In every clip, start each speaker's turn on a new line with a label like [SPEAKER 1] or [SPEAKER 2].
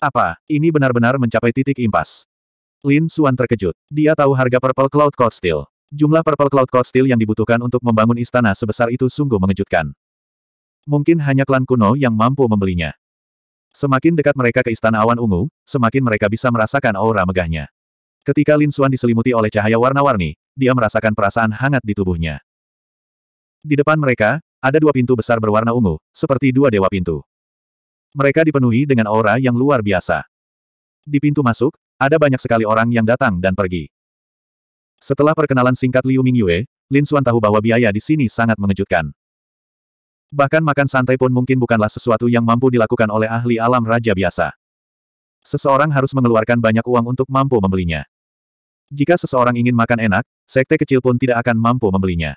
[SPEAKER 1] Apa, ini benar-benar mencapai titik impas? Lin Suan terkejut. Dia tahu harga Purple Cloud Cold Steel. Jumlah Purple Cloud Cold Steel yang dibutuhkan untuk membangun istana sebesar itu sungguh mengejutkan. Mungkin hanya klan kuno yang mampu membelinya. Semakin dekat mereka ke Istana Awan Ungu, semakin mereka bisa merasakan aura megahnya. Ketika Lin Suan diselimuti oleh cahaya warna-warni, dia merasakan perasaan hangat di tubuhnya. Di depan mereka, ada dua pintu besar berwarna ungu, seperti dua dewa pintu. Mereka dipenuhi dengan aura yang luar biasa. Di pintu masuk, ada banyak sekali orang yang datang dan pergi. Setelah perkenalan singkat Liu Mingyue, Lin Xuan tahu bahwa biaya di sini sangat mengejutkan. Bahkan makan santai pun mungkin bukanlah sesuatu yang mampu dilakukan oleh ahli alam raja biasa. Seseorang harus mengeluarkan banyak uang untuk mampu membelinya. Jika seseorang ingin makan enak, sekte kecil pun tidak akan mampu membelinya.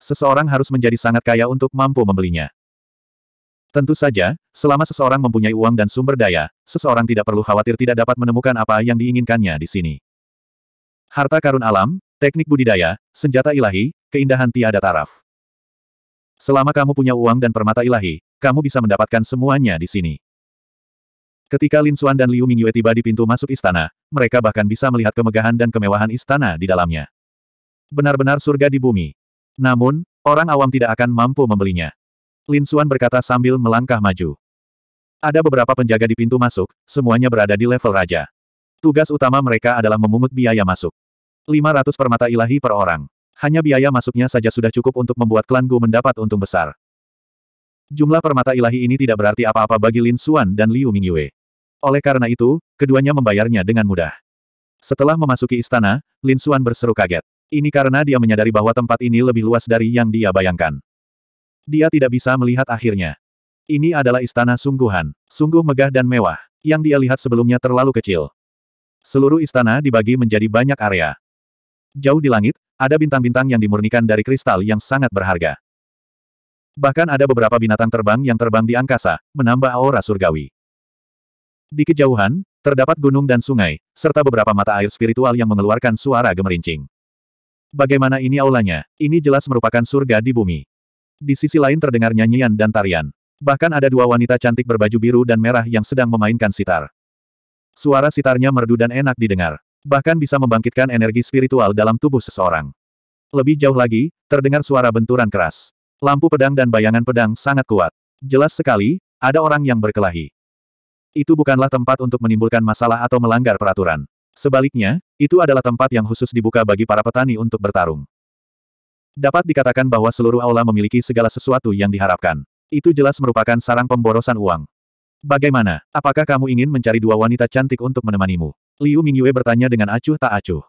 [SPEAKER 1] Seseorang harus menjadi sangat kaya untuk mampu membelinya. Tentu saja, selama seseorang mempunyai uang dan sumber daya, seseorang tidak perlu khawatir tidak dapat menemukan apa yang diinginkannya di sini. Harta karun alam, teknik budidaya, senjata ilahi, keindahan tiada taraf. Selama kamu punya uang dan permata ilahi, kamu bisa mendapatkan semuanya di sini. Ketika Lin Xuan dan Liu Mingyue tiba di pintu masuk istana, mereka bahkan bisa melihat kemegahan dan kemewahan istana di dalamnya. Benar-benar surga di bumi. Namun, orang awam tidak akan mampu membelinya. Lin Xuan berkata sambil melangkah maju. Ada beberapa penjaga di pintu masuk, semuanya berada di level raja. Tugas utama mereka adalah memungut biaya masuk. 500 permata ilahi per orang. Hanya biaya masuknya saja sudah cukup untuk membuat klan Gu mendapat untung besar. Jumlah permata ilahi ini tidak berarti apa-apa bagi Lin Xuan dan Liu Mingyue. Oleh karena itu, keduanya membayarnya dengan mudah. Setelah memasuki istana, Lin Xuan berseru kaget. Ini karena dia menyadari bahwa tempat ini lebih luas dari yang dia bayangkan. Dia tidak bisa melihat akhirnya. Ini adalah istana sungguhan, sungguh megah dan mewah, yang dia lihat sebelumnya terlalu kecil. Seluruh istana dibagi menjadi banyak area. Jauh di langit, ada bintang-bintang yang dimurnikan dari kristal yang sangat berharga. Bahkan ada beberapa binatang terbang yang terbang di angkasa, menambah aura surgawi. Di kejauhan, terdapat gunung dan sungai, serta beberapa mata air spiritual yang mengeluarkan suara gemerincing. Bagaimana ini aulanya? Ini jelas merupakan surga di bumi. Di sisi lain terdengar nyanyian dan tarian. Bahkan ada dua wanita cantik berbaju biru dan merah yang sedang memainkan sitar. Suara sitarnya merdu dan enak didengar. Bahkan bisa membangkitkan energi spiritual dalam tubuh seseorang. Lebih jauh lagi, terdengar suara benturan keras. Lampu pedang dan bayangan pedang sangat kuat. Jelas sekali, ada orang yang berkelahi. Itu bukanlah tempat untuk menimbulkan masalah atau melanggar peraturan. Sebaliknya, itu adalah tempat yang khusus dibuka bagi para petani untuk bertarung. Dapat dikatakan bahwa seluruh aula memiliki segala sesuatu yang diharapkan. Itu jelas merupakan sarang pemborosan uang. Bagaimana? Apakah kamu ingin mencari dua wanita cantik untuk menemanimu? Liu Mingyue bertanya dengan acuh tak acuh.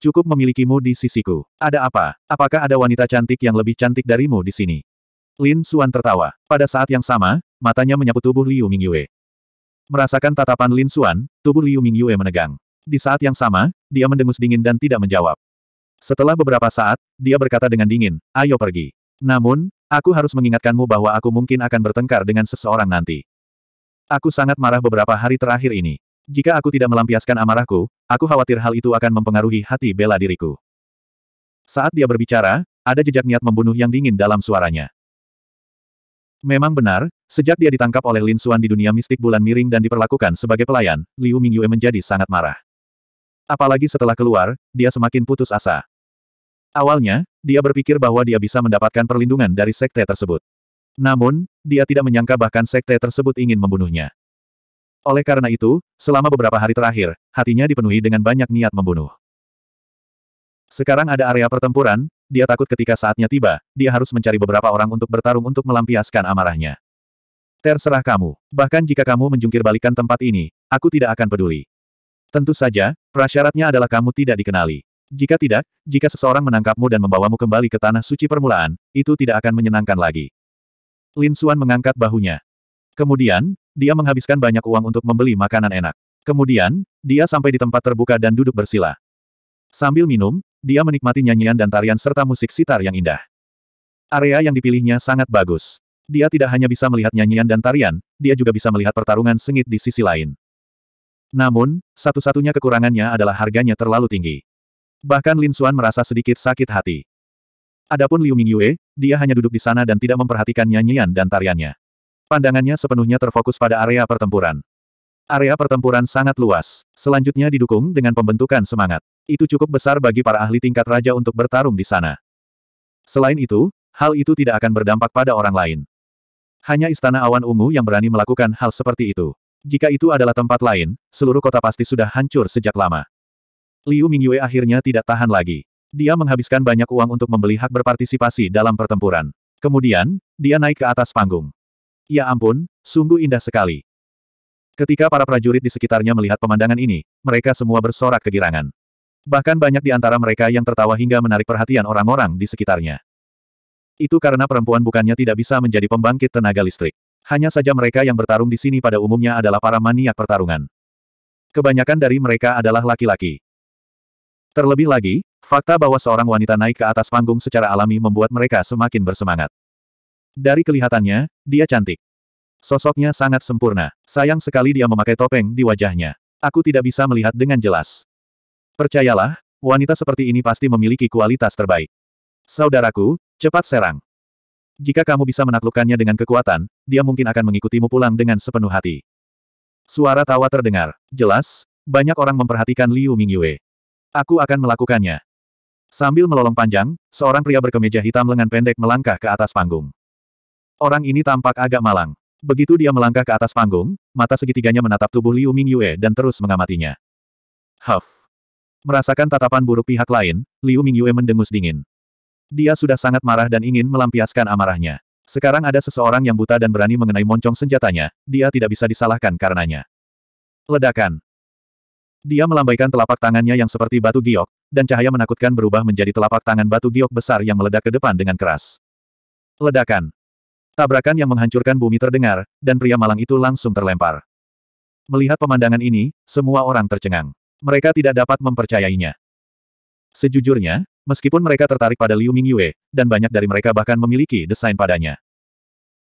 [SPEAKER 1] Cukup memilikimu di sisiku. Ada apa? Apakah ada wanita cantik yang lebih cantik darimu di sini? Lin Xuan tertawa. Pada saat yang sama, matanya menyapu tubuh Liu Mingyue. Merasakan tatapan Lin Xuan, tubuh Liu Mingyue menegang. Di saat yang sama, dia mendengus dingin dan tidak menjawab. Setelah beberapa saat, dia berkata dengan dingin, ayo pergi. Namun, aku harus mengingatkanmu bahwa aku mungkin akan bertengkar dengan seseorang nanti. Aku sangat marah beberapa hari terakhir ini. Jika aku tidak melampiaskan amarahku, aku khawatir hal itu akan mempengaruhi hati bela diriku. Saat dia berbicara, ada jejak niat membunuh yang dingin dalam suaranya. Memang benar, sejak dia ditangkap oleh Lin Xuan di dunia mistik bulan miring dan diperlakukan sebagai pelayan, Liu Mingyue menjadi sangat marah. Apalagi setelah keluar, dia semakin putus asa. Awalnya, dia berpikir bahwa dia bisa mendapatkan perlindungan dari sekte tersebut. Namun, dia tidak menyangka bahkan sekte tersebut ingin membunuhnya. Oleh karena itu, selama beberapa hari terakhir, hatinya dipenuhi dengan banyak niat membunuh. Sekarang ada area pertempuran, dia takut ketika saatnya tiba, dia harus mencari beberapa orang untuk bertarung untuk melampiaskan amarahnya. Terserah kamu, bahkan jika kamu menjungkir balikan tempat ini, aku tidak akan peduli. Tentu saja, prasyaratnya adalah kamu tidak dikenali. Jika tidak, jika seseorang menangkapmu dan membawamu kembali ke tanah suci permulaan, itu tidak akan menyenangkan lagi. Lin Xuan mengangkat bahunya. Kemudian, dia menghabiskan banyak uang untuk membeli makanan enak. Kemudian, dia sampai di tempat terbuka dan duduk bersila. Sambil minum, dia menikmati nyanyian dan tarian serta musik sitar yang indah. Area yang dipilihnya sangat bagus. Dia tidak hanya bisa melihat nyanyian dan tarian, dia juga bisa melihat pertarungan sengit di sisi lain. Namun, satu-satunya kekurangannya adalah harganya terlalu tinggi. Bahkan Lin Xuan merasa sedikit sakit hati. Adapun Liu Mingyue, dia hanya duduk di sana dan tidak memperhatikan nyanyian dan tariannya. Pandangannya sepenuhnya terfokus pada area pertempuran. Area pertempuran sangat luas, selanjutnya didukung dengan pembentukan semangat. Itu cukup besar bagi para ahli tingkat raja untuk bertarung di sana. Selain itu, hal itu tidak akan berdampak pada orang lain. Hanya istana awan ungu yang berani melakukan hal seperti itu. Jika itu adalah tempat lain, seluruh kota pasti sudah hancur sejak lama. Liu Mingyue akhirnya tidak tahan lagi. Dia menghabiskan banyak uang untuk membeli hak berpartisipasi dalam pertempuran. Kemudian, dia naik ke atas panggung. Ya ampun, sungguh indah sekali. Ketika para prajurit di sekitarnya melihat pemandangan ini, mereka semua bersorak kegirangan. Bahkan banyak di antara mereka yang tertawa hingga menarik perhatian orang-orang di sekitarnya. Itu karena perempuan bukannya tidak bisa menjadi pembangkit tenaga listrik. Hanya saja mereka yang bertarung di sini pada umumnya adalah para maniak pertarungan. Kebanyakan dari mereka adalah laki-laki. Terlebih lagi, fakta bahwa seorang wanita naik ke atas panggung secara alami membuat mereka semakin bersemangat. Dari kelihatannya, dia cantik. Sosoknya sangat sempurna. Sayang sekali dia memakai topeng di wajahnya. Aku tidak bisa melihat dengan jelas. Percayalah, wanita seperti ini pasti memiliki kualitas terbaik. Saudaraku, cepat serang. Jika kamu bisa menaklukkannya dengan kekuatan, dia mungkin akan mengikutimu pulang dengan sepenuh hati. Suara tawa terdengar. Jelas, banyak orang memperhatikan Liu Mingyue. Aku akan melakukannya. Sambil melolong panjang, seorang pria berkemeja hitam lengan pendek melangkah ke atas panggung. Orang ini tampak agak malang. Begitu dia melangkah ke atas panggung, mata segitiganya menatap tubuh Liu Mingyue dan terus mengamatinya. Huff. Merasakan tatapan buruk pihak lain, Liu Mingyue mendengus dingin. Dia sudah sangat marah dan ingin melampiaskan amarahnya. Sekarang ada seseorang yang buta dan berani mengenai moncong senjatanya, dia tidak bisa disalahkan karenanya. Ledakan. Dia melambaikan telapak tangannya yang seperti batu giok, dan cahaya menakutkan berubah menjadi telapak tangan batu giok besar yang meledak ke depan dengan keras. Ledakan. Tabrakan yang menghancurkan bumi terdengar, dan pria malang itu langsung terlempar. Melihat pemandangan ini, semua orang tercengang. Mereka tidak dapat mempercayainya. Sejujurnya, meskipun mereka tertarik pada Liu Mingyue, dan banyak dari mereka bahkan memiliki desain padanya.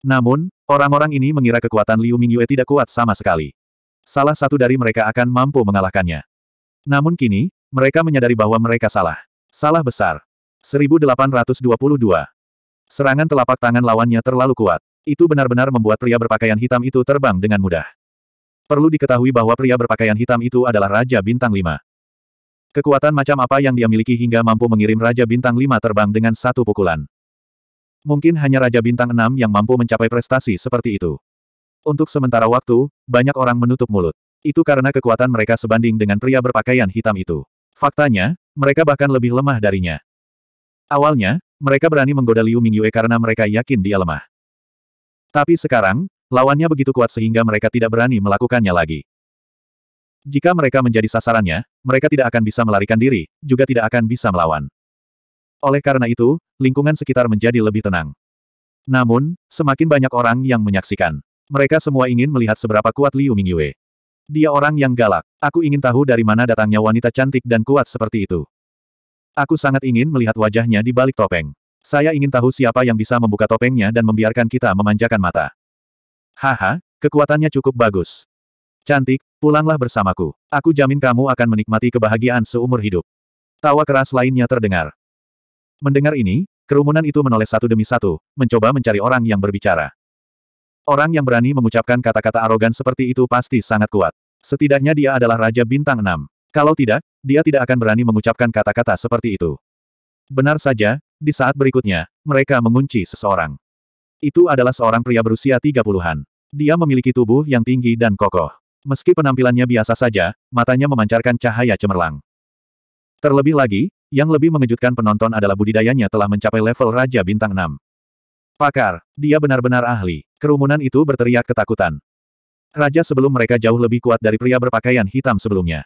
[SPEAKER 1] Namun, orang-orang ini mengira kekuatan Liu Mingyue tidak kuat sama sekali salah satu dari mereka akan mampu mengalahkannya. Namun kini, mereka menyadari bahwa mereka salah. Salah besar. 1822. Serangan telapak tangan lawannya terlalu kuat. Itu benar-benar membuat pria berpakaian hitam itu terbang dengan mudah. Perlu diketahui bahwa pria berpakaian hitam itu adalah Raja Bintang Lima. Kekuatan macam apa yang dia miliki hingga mampu mengirim Raja Bintang Lima terbang dengan satu pukulan. Mungkin hanya Raja Bintang Enam yang mampu mencapai prestasi seperti itu. Untuk sementara waktu, banyak orang menutup mulut. Itu karena kekuatan mereka sebanding dengan pria berpakaian hitam itu. Faktanya, mereka bahkan lebih lemah darinya. Awalnya, mereka berani menggoda Liu Mingyue karena mereka yakin dia lemah. Tapi sekarang, lawannya begitu kuat sehingga mereka tidak berani melakukannya lagi. Jika mereka menjadi sasarannya, mereka tidak akan bisa melarikan diri, juga tidak akan bisa melawan. Oleh karena itu, lingkungan sekitar menjadi lebih tenang. Namun, semakin banyak orang yang menyaksikan. Mereka semua ingin melihat seberapa kuat Liu Mingyue. Dia orang yang galak. Aku ingin tahu dari mana datangnya wanita cantik dan kuat seperti itu. Aku sangat ingin melihat wajahnya di balik topeng. Saya ingin tahu siapa yang bisa membuka topengnya dan membiarkan kita memanjakan mata. Haha, kekuatannya cukup bagus. Cantik, pulanglah bersamaku. Aku jamin kamu akan menikmati kebahagiaan seumur hidup. Tawa keras lainnya terdengar. Mendengar ini, kerumunan itu menoleh satu demi satu, mencoba mencari orang yang berbicara. Orang yang berani mengucapkan kata-kata arogan seperti itu pasti sangat kuat. Setidaknya dia adalah Raja Bintang 6. Kalau tidak, dia tidak akan berani mengucapkan kata-kata seperti itu. Benar saja, di saat berikutnya, mereka mengunci seseorang. Itu adalah seorang pria berusia 30-an. Dia memiliki tubuh yang tinggi dan kokoh. Meski penampilannya biasa saja, matanya memancarkan cahaya cemerlang. Terlebih lagi, yang lebih mengejutkan penonton adalah budidayanya telah mencapai level Raja Bintang 6. Pakar, dia benar-benar ahli. Kerumunan itu berteriak ketakutan. Raja sebelum mereka jauh lebih kuat dari pria berpakaian hitam sebelumnya.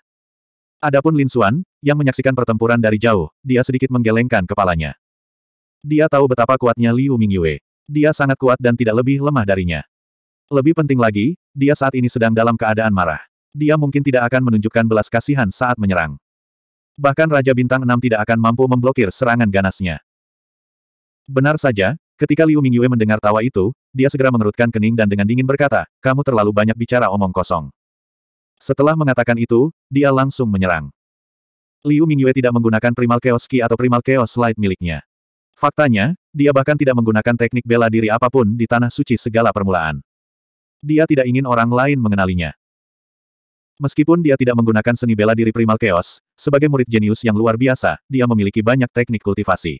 [SPEAKER 1] Adapun Lin Xuan, yang menyaksikan pertempuran dari jauh, dia sedikit menggelengkan kepalanya. Dia tahu betapa kuatnya Liu Mingyue. Dia sangat kuat dan tidak lebih lemah darinya. Lebih penting lagi, dia saat ini sedang dalam keadaan marah. Dia mungkin tidak akan menunjukkan belas kasihan saat menyerang. Bahkan Raja Bintang 6 tidak akan mampu memblokir serangan ganasnya. Benar saja, Ketika Liu Mingyue mendengar tawa itu, dia segera mengerutkan kening dan dengan dingin berkata, kamu terlalu banyak bicara omong kosong. Setelah mengatakan itu, dia langsung menyerang. Liu Mingyue tidak menggunakan Primal Chaos Ki atau Primal Chaos Light miliknya. Faktanya, dia bahkan tidak menggunakan teknik bela diri apapun di Tanah Suci segala permulaan. Dia tidak ingin orang lain mengenalinya. Meskipun dia tidak menggunakan seni bela diri Primal Chaos, sebagai murid jenius yang luar biasa, dia memiliki banyak teknik kultivasi.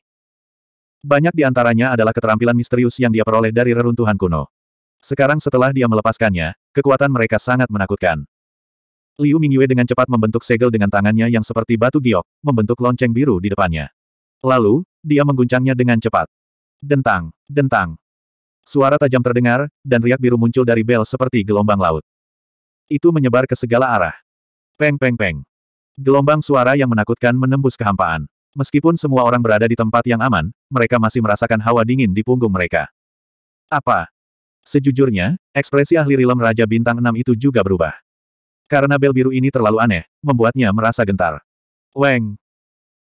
[SPEAKER 1] Banyak di antaranya adalah keterampilan misterius yang dia peroleh dari reruntuhan kuno. Sekarang setelah dia melepaskannya, kekuatan mereka sangat menakutkan. Liu Mingyue dengan cepat membentuk segel dengan tangannya yang seperti batu giok, membentuk lonceng biru di depannya. Lalu, dia mengguncangnya dengan cepat. Dentang, dentang. Suara tajam terdengar, dan riak biru muncul dari bel seperti gelombang laut. Itu menyebar ke segala arah. Peng peng peng. Gelombang suara yang menakutkan menembus kehampaan. Meskipun semua orang berada di tempat yang aman, mereka masih merasakan hawa dingin di punggung mereka. Apa? Sejujurnya, ekspresi ahli rilem Raja Bintang 6 itu juga berubah. Karena bel biru ini terlalu aneh, membuatnya merasa gentar. Weng!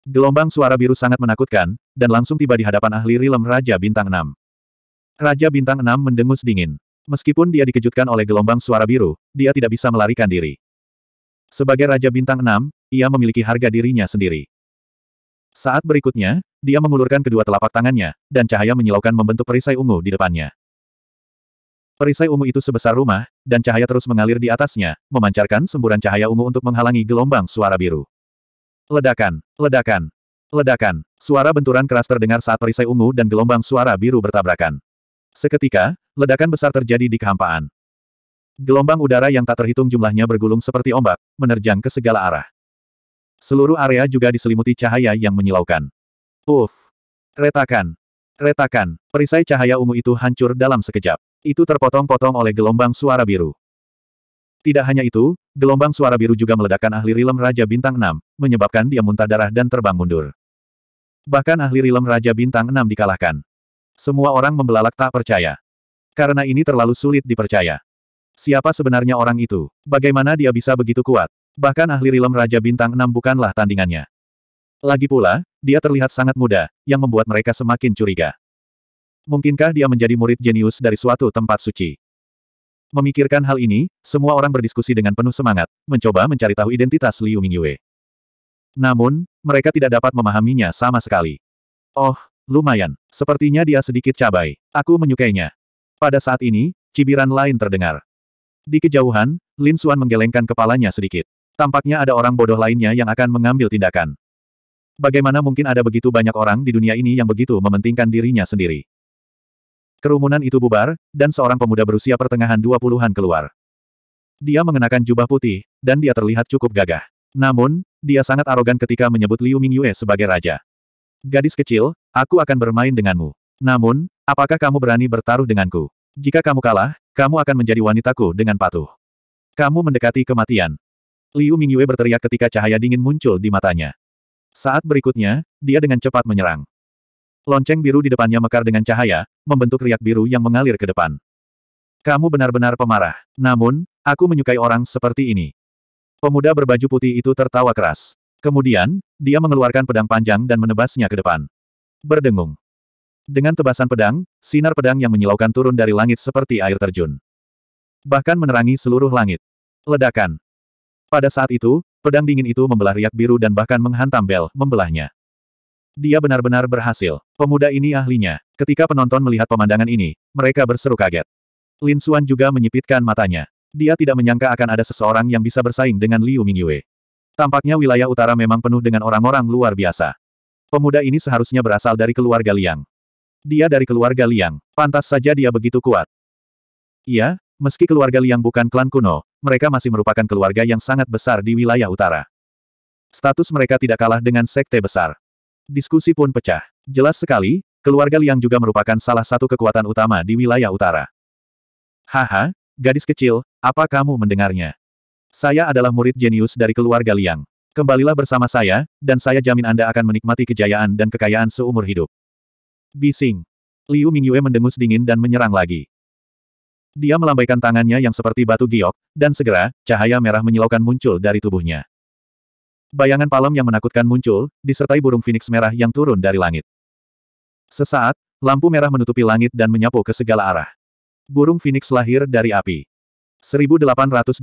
[SPEAKER 1] Gelombang suara biru sangat menakutkan, dan langsung tiba di hadapan ahli rilem Raja Bintang 6. Raja Bintang 6 mendengus dingin. Meskipun dia dikejutkan oleh gelombang suara biru, dia tidak bisa melarikan diri. Sebagai Raja Bintang 6, ia memiliki harga dirinya sendiri. Saat berikutnya, dia mengulurkan kedua telapak tangannya, dan cahaya menyilaukan membentuk perisai ungu di depannya. Perisai ungu itu sebesar rumah, dan cahaya terus mengalir di atasnya, memancarkan semburan cahaya ungu untuk menghalangi gelombang suara biru. Ledakan, ledakan, ledakan, suara benturan keras terdengar saat perisai ungu dan gelombang suara biru bertabrakan. Seketika, ledakan besar terjadi di kehampaan. Gelombang udara yang tak terhitung jumlahnya bergulung seperti ombak, menerjang ke segala arah. Seluruh area juga diselimuti cahaya yang menyilaukan. Uff! Retakan! Retakan! Perisai cahaya ungu itu hancur dalam sekejap. Itu terpotong-potong oleh gelombang suara biru. Tidak hanya itu, gelombang suara biru juga meledakkan ahli rilem Raja Bintang 6, menyebabkan dia muntah darah dan terbang mundur. Bahkan ahli rilem Raja Bintang 6 dikalahkan. Semua orang membelalak tak percaya. Karena ini terlalu sulit dipercaya. Siapa sebenarnya orang itu? Bagaimana dia bisa begitu kuat? Bahkan ahli rilem Raja Bintang Enam bukanlah tandingannya. Lagi pula, dia terlihat sangat muda, yang membuat mereka semakin curiga. Mungkinkah dia menjadi murid jenius dari suatu tempat suci? Memikirkan hal ini, semua orang berdiskusi dengan penuh semangat, mencoba mencari tahu identitas Liu Mingyue. Namun, mereka tidak dapat memahaminya sama sekali. Oh, lumayan. Sepertinya dia sedikit cabai. Aku menyukainya. Pada saat ini, cibiran lain terdengar. Di kejauhan, Lin Xuan menggelengkan kepalanya sedikit. Tampaknya ada orang bodoh lainnya yang akan mengambil tindakan. Bagaimana mungkin ada begitu banyak orang di dunia ini yang begitu mementingkan dirinya sendiri? Kerumunan itu bubar, dan seorang pemuda berusia pertengahan dua puluhan keluar. Dia mengenakan jubah putih, dan dia terlihat cukup gagah. Namun, dia sangat arogan ketika menyebut Liu Mingyue sebagai raja. Gadis kecil, aku akan bermain denganmu. Namun, apakah kamu berani bertaruh denganku? Jika kamu kalah, kamu akan menjadi wanitaku dengan patuh. Kamu mendekati kematian. Liu Mingyue berteriak ketika cahaya dingin muncul di matanya. Saat berikutnya, dia dengan cepat menyerang. Lonceng biru di depannya mekar dengan cahaya, membentuk riak biru yang mengalir ke depan. Kamu benar-benar pemarah. Namun, aku menyukai orang seperti ini. Pemuda berbaju putih itu tertawa keras. Kemudian, dia mengeluarkan pedang panjang dan menebasnya ke depan. Berdengung. Dengan tebasan pedang, sinar pedang yang menyilaukan turun dari langit seperti air terjun. Bahkan menerangi seluruh langit. Ledakan. Pada saat itu, pedang dingin itu membelah riak biru dan bahkan menghantam bel, membelahnya. Dia benar-benar berhasil. Pemuda ini ahlinya. Ketika penonton melihat pemandangan ini, mereka berseru kaget. Lin Suan juga menyipitkan matanya. Dia tidak menyangka akan ada seseorang yang bisa bersaing dengan Liu Mingyue. Tampaknya wilayah utara memang penuh dengan orang-orang luar biasa. Pemuda ini seharusnya berasal dari keluarga Liang. Dia dari keluarga Liang, pantas saja dia begitu kuat. Iya, Meski keluarga Liang bukan klan kuno, mereka masih merupakan keluarga yang sangat besar di wilayah utara. Status mereka tidak kalah dengan sekte besar. Diskusi pun pecah. Jelas sekali, keluarga Liang juga merupakan salah satu kekuatan utama di wilayah utara. Haha, gadis kecil, apa kamu mendengarnya? Saya adalah murid jenius dari keluarga Liang. Kembalilah bersama saya, dan saya jamin Anda akan menikmati kejayaan dan kekayaan seumur hidup. Bising. Liu Mingyue mendengus dingin dan menyerang lagi. Dia melambaikan tangannya yang seperti batu giok, dan segera, cahaya merah menyilaukan muncul dari tubuhnya. Bayangan palem yang menakutkan muncul, disertai burung phoenix merah yang turun dari langit. Sesaat, lampu merah menutupi langit dan menyapu ke segala arah. Burung phoenix lahir dari api. 1823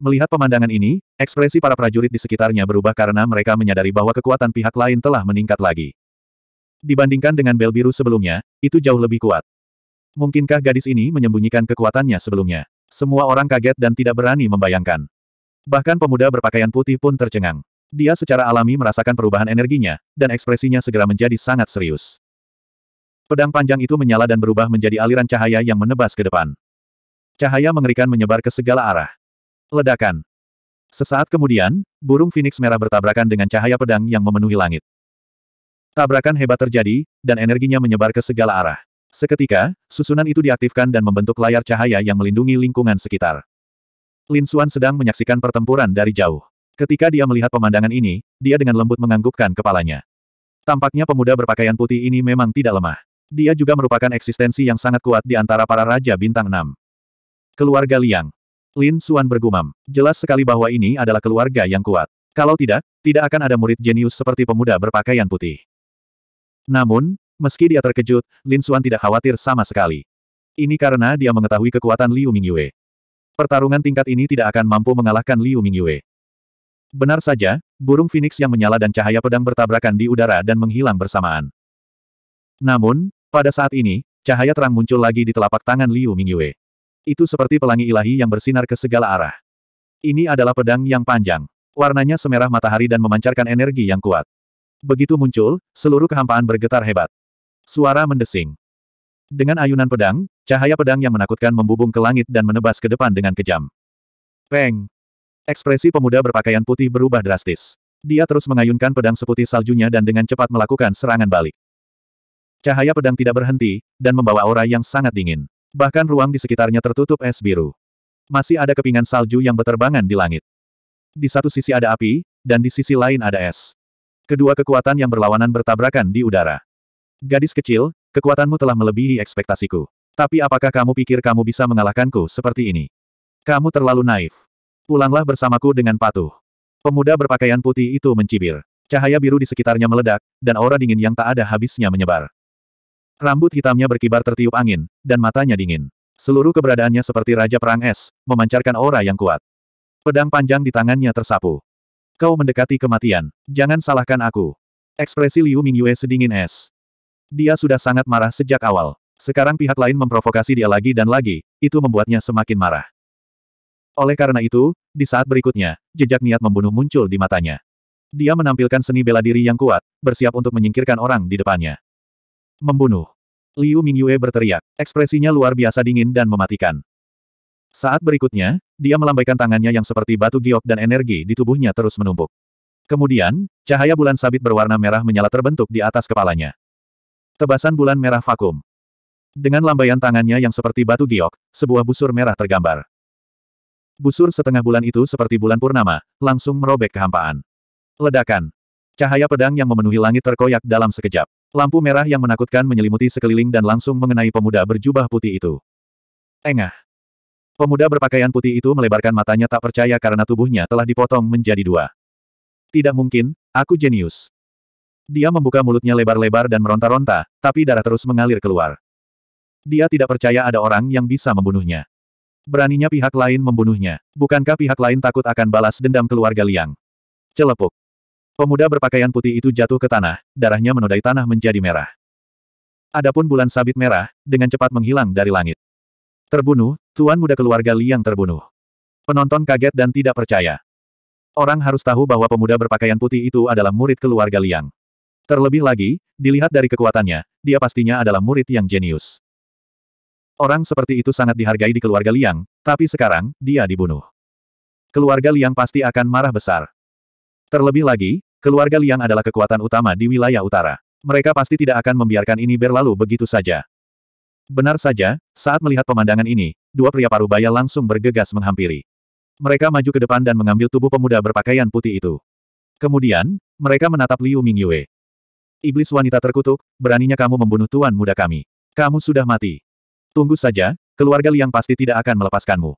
[SPEAKER 1] Melihat pemandangan ini, ekspresi para prajurit di sekitarnya berubah karena mereka menyadari bahwa kekuatan pihak lain telah meningkat lagi. Dibandingkan dengan bel biru sebelumnya, itu jauh lebih kuat. Mungkinkah gadis ini menyembunyikan kekuatannya sebelumnya? Semua orang kaget dan tidak berani membayangkan. Bahkan pemuda berpakaian putih pun tercengang. Dia secara alami merasakan perubahan energinya, dan ekspresinya segera menjadi sangat serius. Pedang panjang itu menyala dan berubah menjadi aliran cahaya yang menebas ke depan. Cahaya mengerikan menyebar ke segala arah. Ledakan. Sesaat kemudian, burung Phoenix merah bertabrakan dengan cahaya pedang yang memenuhi langit. Tabrakan hebat terjadi, dan energinya menyebar ke segala arah. Seketika, susunan itu diaktifkan dan membentuk layar cahaya yang melindungi lingkungan sekitar. Lin Xuan sedang menyaksikan pertempuran dari jauh. Ketika dia melihat pemandangan ini, dia dengan lembut menganggukkan kepalanya. Tampaknya pemuda berpakaian putih ini memang tidak lemah. Dia juga merupakan eksistensi yang sangat kuat di antara para raja bintang enam. Keluarga Liang. Lin Xuan bergumam. Jelas sekali bahwa ini adalah keluarga yang kuat. Kalau tidak, tidak akan ada murid jenius seperti pemuda berpakaian putih. Namun, Meski dia terkejut, Lin Suan tidak khawatir sama sekali. Ini karena dia mengetahui kekuatan Liu Mingyue. Pertarungan tingkat ini tidak akan mampu mengalahkan Liu Mingyue. Benar saja, burung Phoenix yang menyala dan cahaya pedang bertabrakan di udara dan menghilang bersamaan. Namun, pada saat ini, cahaya terang muncul lagi di telapak tangan Liu Mingyue. Itu seperti pelangi ilahi yang bersinar ke segala arah. Ini adalah pedang yang panjang. Warnanya semerah matahari dan memancarkan energi yang kuat. Begitu muncul, seluruh kehampaan bergetar hebat. Suara mendesing. Dengan ayunan pedang, cahaya pedang yang menakutkan membubung ke langit dan menebas ke depan dengan kejam. Peng! Ekspresi pemuda berpakaian putih berubah drastis. Dia terus mengayunkan pedang seputih saljunya dan dengan cepat melakukan serangan balik. Cahaya pedang tidak berhenti, dan membawa aura yang sangat dingin. Bahkan ruang di sekitarnya tertutup es biru. Masih ada kepingan salju yang beterbangan di langit. Di satu sisi ada api, dan di sisi lain ada es. Kedua kekuatan yang berlawanan bertabrakan di udara. Gadis kecil, kekuatanmu telah melebihi ekspektasiku. Tapi apakah kamu pikir kamu bisa mengalahkanku seperti ini? Kamu terlalu naif. Pulanglah bersamaku dengan patuh. Pemuda berpakaian putih itu mencibir. Cahaya biru di sekitarnya meledak, dan aura dingin yang tak ada habisnya menyebar. Rambut hitamnya berkibar tertiup angin, dan matanya dingin. Seluruh keberadaannya seperti Raja Perang Es, memancarkan aura yang kuat. Pedang panjang di tangannya tersapu. Kau mendekati kematian. Jangan salahkan aku. Ekspresi Liu Mingyue sedingin es. Dia sudah sangat marah sejak awal. Sekarang pihak lain memprovokasi dia lagi dan lagi, itu membuatnya semakin marah. Oleh karena itu, di saat berikutnya, jejak niat membunuh muncul di matanya. Dia menampilkan seni bela diri yang kuat, bersiap untuk menyingkirkan orang di depannya. Membunuh. Liu Mingyue berteriak, ekspresinya luar biasa dingin dan mematikan. Saat berikutnya, dia melambaikan tangannya yang seperti batu giok dan energi di tubuhnya terus menumpuk. Kemudian, cahaya bulan sabit berwarna merah menyala terbentuk di atas kepalanya. Tebasan bulan merah vakum. Dengan lambaian tangannya yang seperti batu giok, sebuah busur merah tergambar. Busur setengah bulan itu seperti bulan purnama, langsung merobek kehampaan. Ledakan. Cahaya pedang yang memenuhi langit terkoyak dalam sekejap. Lampu merah yang menakutkan menyelimuti sekeliling dan langsung mengenai pemuda berjubah putih itu. Engah. Pemuda berpakaian putih itu melebarkan matanya tak percaya karena tubuhnya telah dipotong menjadi dua. Tidak mungkin, aku jenius. Dia membuka mulutnya lebar-lebar dan meronta-ronta, tapi darah terus mengalir keluar. Dia tidak percaya ada orang yang bisa membunuhnya. Beraninya pihak lain membunuhnya. Bukankah pihak lain takut akan balas dendam keluarga Liang? Celepuk. Pemuda berpakaian putih itu jatuh ke tanah, darahnya menodai tanah menjadi merah. Adapun bulan sabit merah, dengan cepat menghilang dari langit. Terbunuh, tuan muda keluarga Liang terbunuh. Penonton kaget dan tidak percaya. Orang harus tahu bahwa pemuda berpakaian putih itu adalah murid keluarga Liang. Terlebih lagi, dilihat dari kekuatannya, dia pastinya adalah murid yang jenius. Orang seperti itu sangat dihargai di keluarga Liang, tapi sekarang, dia dibunuh. Keluarga Liang pasti akan marah besar. Terlebih lagi, keluarga Liang adalah kekuatan utama di wilayah utara. Mereka pasti tidak akan membiarkan ini berlalu begitu saja. Benar saja, saat melihat pemandangan ini, dua pria paruh baya langsung bergegas menghampiri. Mereka maju ke depan dan mengambil tubuh pemuda berpakaian putih itu. Kemudian, mereka menatap Liu Mingyue. Iblis wanita terkutuk, beraninya kamu membunuh tuan muda kami. Kamu sudah mati. Tunggu saja, keluarga Liang pasti tidak akan melepaskanmu.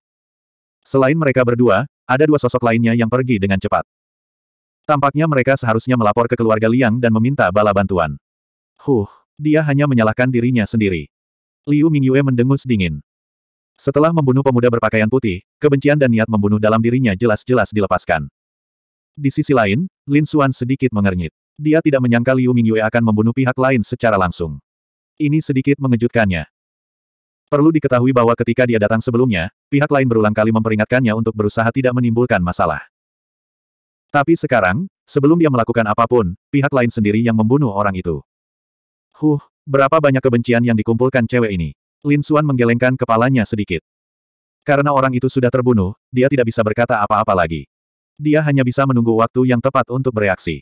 [SPEAKER 1] Selain mereka berdua, ada dua sosok lainnya yang pergi dengan cepat. Tampaknya mereka seharusnya melapor ke keluarga Liang dan meminta bala bantuan. Huh, dia hanya menyalahkan dirinya sendiri. Liu Mingyue mendengus dingin. Setelah membunuh pemuda berpakaian putih, kebencian dan niat membunuh dalam dirinya jelas-jelas dilepaskan. Di sisi lain, Lin Xuan sedikit mengernyit. Dia tidak menyangka Liu Mingyue akan membunuh pihak lain secara langsung. Ini sedikit mengejutkannya. Perlu diketahui bahwa ketika dia datang sebelumnya, pihak lain berulang kali memperingatkannya untuk berusaha tidak menimbulkan masalah. Tapi sekarang, sebelum dia melakukan apapun, pihak lain sendiri yang membunuh orang itu. Huh, berapa banyak kebencian yang dikumpulkan cewek ini. Lin Suan menggelengkan kepalanya sedikit. Karena orang itu sudah terbunuh, dia tidak bisa berkata apa-apa lagi. Dia hanya bisa menunggu waktu yang tepat untuk bereaksi.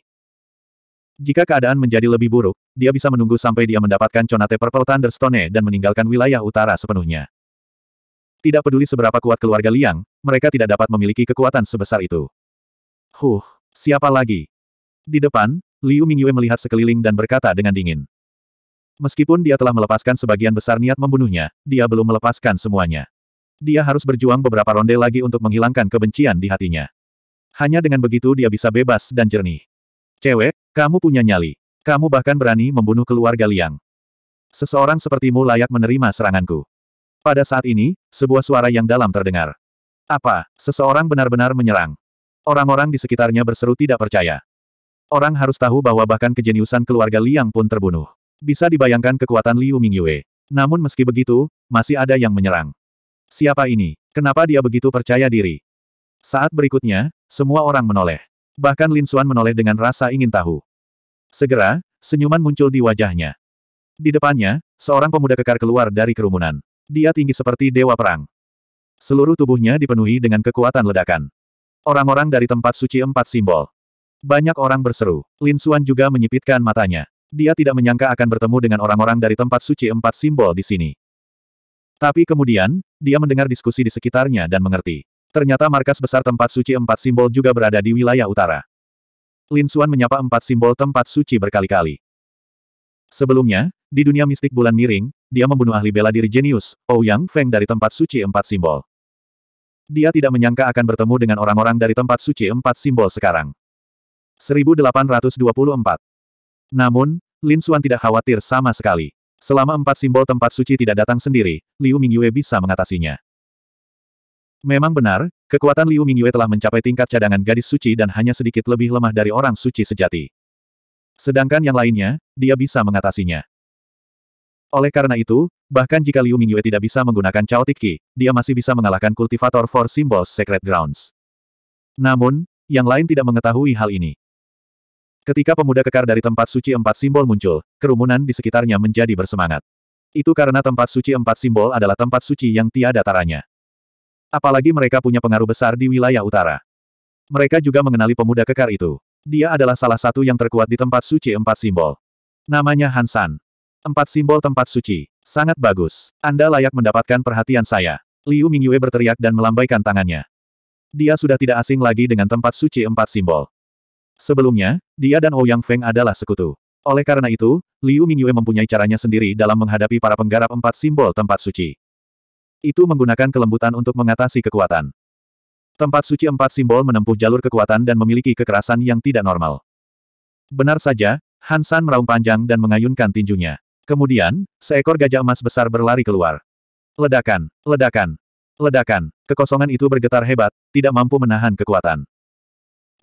[SPEAKER 1] Jika keadaan menjadi lebih buruk, dia bisa menunggu sampai dia mendapatkan Conate Purple Thunderstone dan meninggalkan wilayah utara sepenuhnya. Tidak peduli seberapa kuat keluarga Liang, mereka tidak dapat memiliki kekuatan sebesar itu. Huh, siapa lagi? Di depan, Liu Mingyue melihat sekeliling dan berkata dengan dingin. Meskipun dia telah melepaskan sebagian besar niat membunuhnya, dia belum melepaskan semuanya. Dia harus berjuang beberapa ronde lagi untuk menghilangkan kebencian di hatinya. Hanya dengan begitu dia bisa bebas dan jernih. Cewek, kamu punya nyali. Kamu bahkan berani membunuh keluarga Liang. Seseorang sepertimu layak menerima seranganku. Pada saat ini, sebuah suara yang dalam terdengar. Apa, seseorang benar-benar menyerang? Orang-orang di sekitarnya berseru tidak percaya. Orang harus tahu bahwa bahkan kejeniusan keluarga Liang pun terbunuh. Bisa dibayangkan kekuatan Liu Mingyue. Namun meski begitu, masih ada yang menyerang. Siapa ini? Kenapa dia begitu percaya diri? Saat berikutnya, semua orang menoleh. Bahkan Lin Xuan menoleh dengan rasa ingin tahu. Segera, senyuman muncul di wajahnya. Di depannya, seorang pemuda kekar keluar dari kerumunan. Dia tinggi seperti dewa perang. Seluruh tubuhnya dipenuhi dengan kekuatan ledakan. Orang-orang dari tempat suci empat simbol. Banyak orang berseru. Lin Xuan juga menyipitkan matanya. Dia tidak menyangka akan bertemu dengan orang-orang dari tempat suci empat simbol di sini. Tapi kemudian, dia mendengar diskusi di sekitarnya dan mengerti. Ternyata markas besar tempat suci empat simbol juga berada di wilayah utara. Lin Xuan menyapa empat simbol tempat suci berkali-kali. Sebelumnya, di dunia mistik bulan miring, dia membunuh ahli bela diri jenius, Ouyang Feng dari tempat suci empat simbol. Dia tidak menyangka akan bertemu dengan orang-orang dari tempat suci empat simbol sekarang. 1824. Namun, Lin Xuan tidak khawatir sama sekali. Selama empat simbol tempat suci tidak datang sendiri, Liu Mingyue bisa mengatasinya. Memang benar, kekuatan Liu Mingyue telah mencapai tingkat cadangan gadis suci dan hanya sedikit lebih lemah dari orang suci sejati. Sedangkan yang lainnya, dia bisa mengatasinya. Oleh karena itu, bahkan jika Liu Mingyue tidak bisa menggunakan Chaotic Qi, dia masih bisa mengalahkan kultivator for Symbols Secret Grounds. Namun, yang lain tidak mengetahui hal ini. Ketika pemuda kekar dari tempat suci empat simbol muncul, kerumunan di sekitarnya menjadi bersemangat. Itu karena tempat suci empat simbol adalah tempat suci yang tiada taranya. Apalagi mereka punya pengaruh besar di wilayah utara. Mereka juga mengenali pemuda kekar itu. Dia adalah salah satu yang terkuat di tempat suci empat simbol. Namanya Hansan. Empat simbol tempat suci. Sangat bagus. Anda layak mendapatkan perhatian saya. Liu Mingyue berteriak dan melambaikan tangannya. Dia sudah tidak asing lagi dengan tempat suci empat simbol. Sebelumnya, dia dan Ouyang Feng adalah sekutu. Oleh karena itu, Liu Mingyue mempunyai caranya sendiri dalam menghadapi para penggarap empat simbol tempat suci. Itu menggunakan kelembutan untuk mengatasi kekuatan. Tempat suci empat simbol menempuh jalur kekuatan dan memiliki kekerasan yang tidak normal. Benar saja, Hansan meraung panjang dan mengayunkan tinjunya. Kemudian, seekor gajah emas besar berlari keluar. Ledakan, ledakan, ledakan. Kekosongan itu bergetar hebat, tidak mampu menahan kekuatan.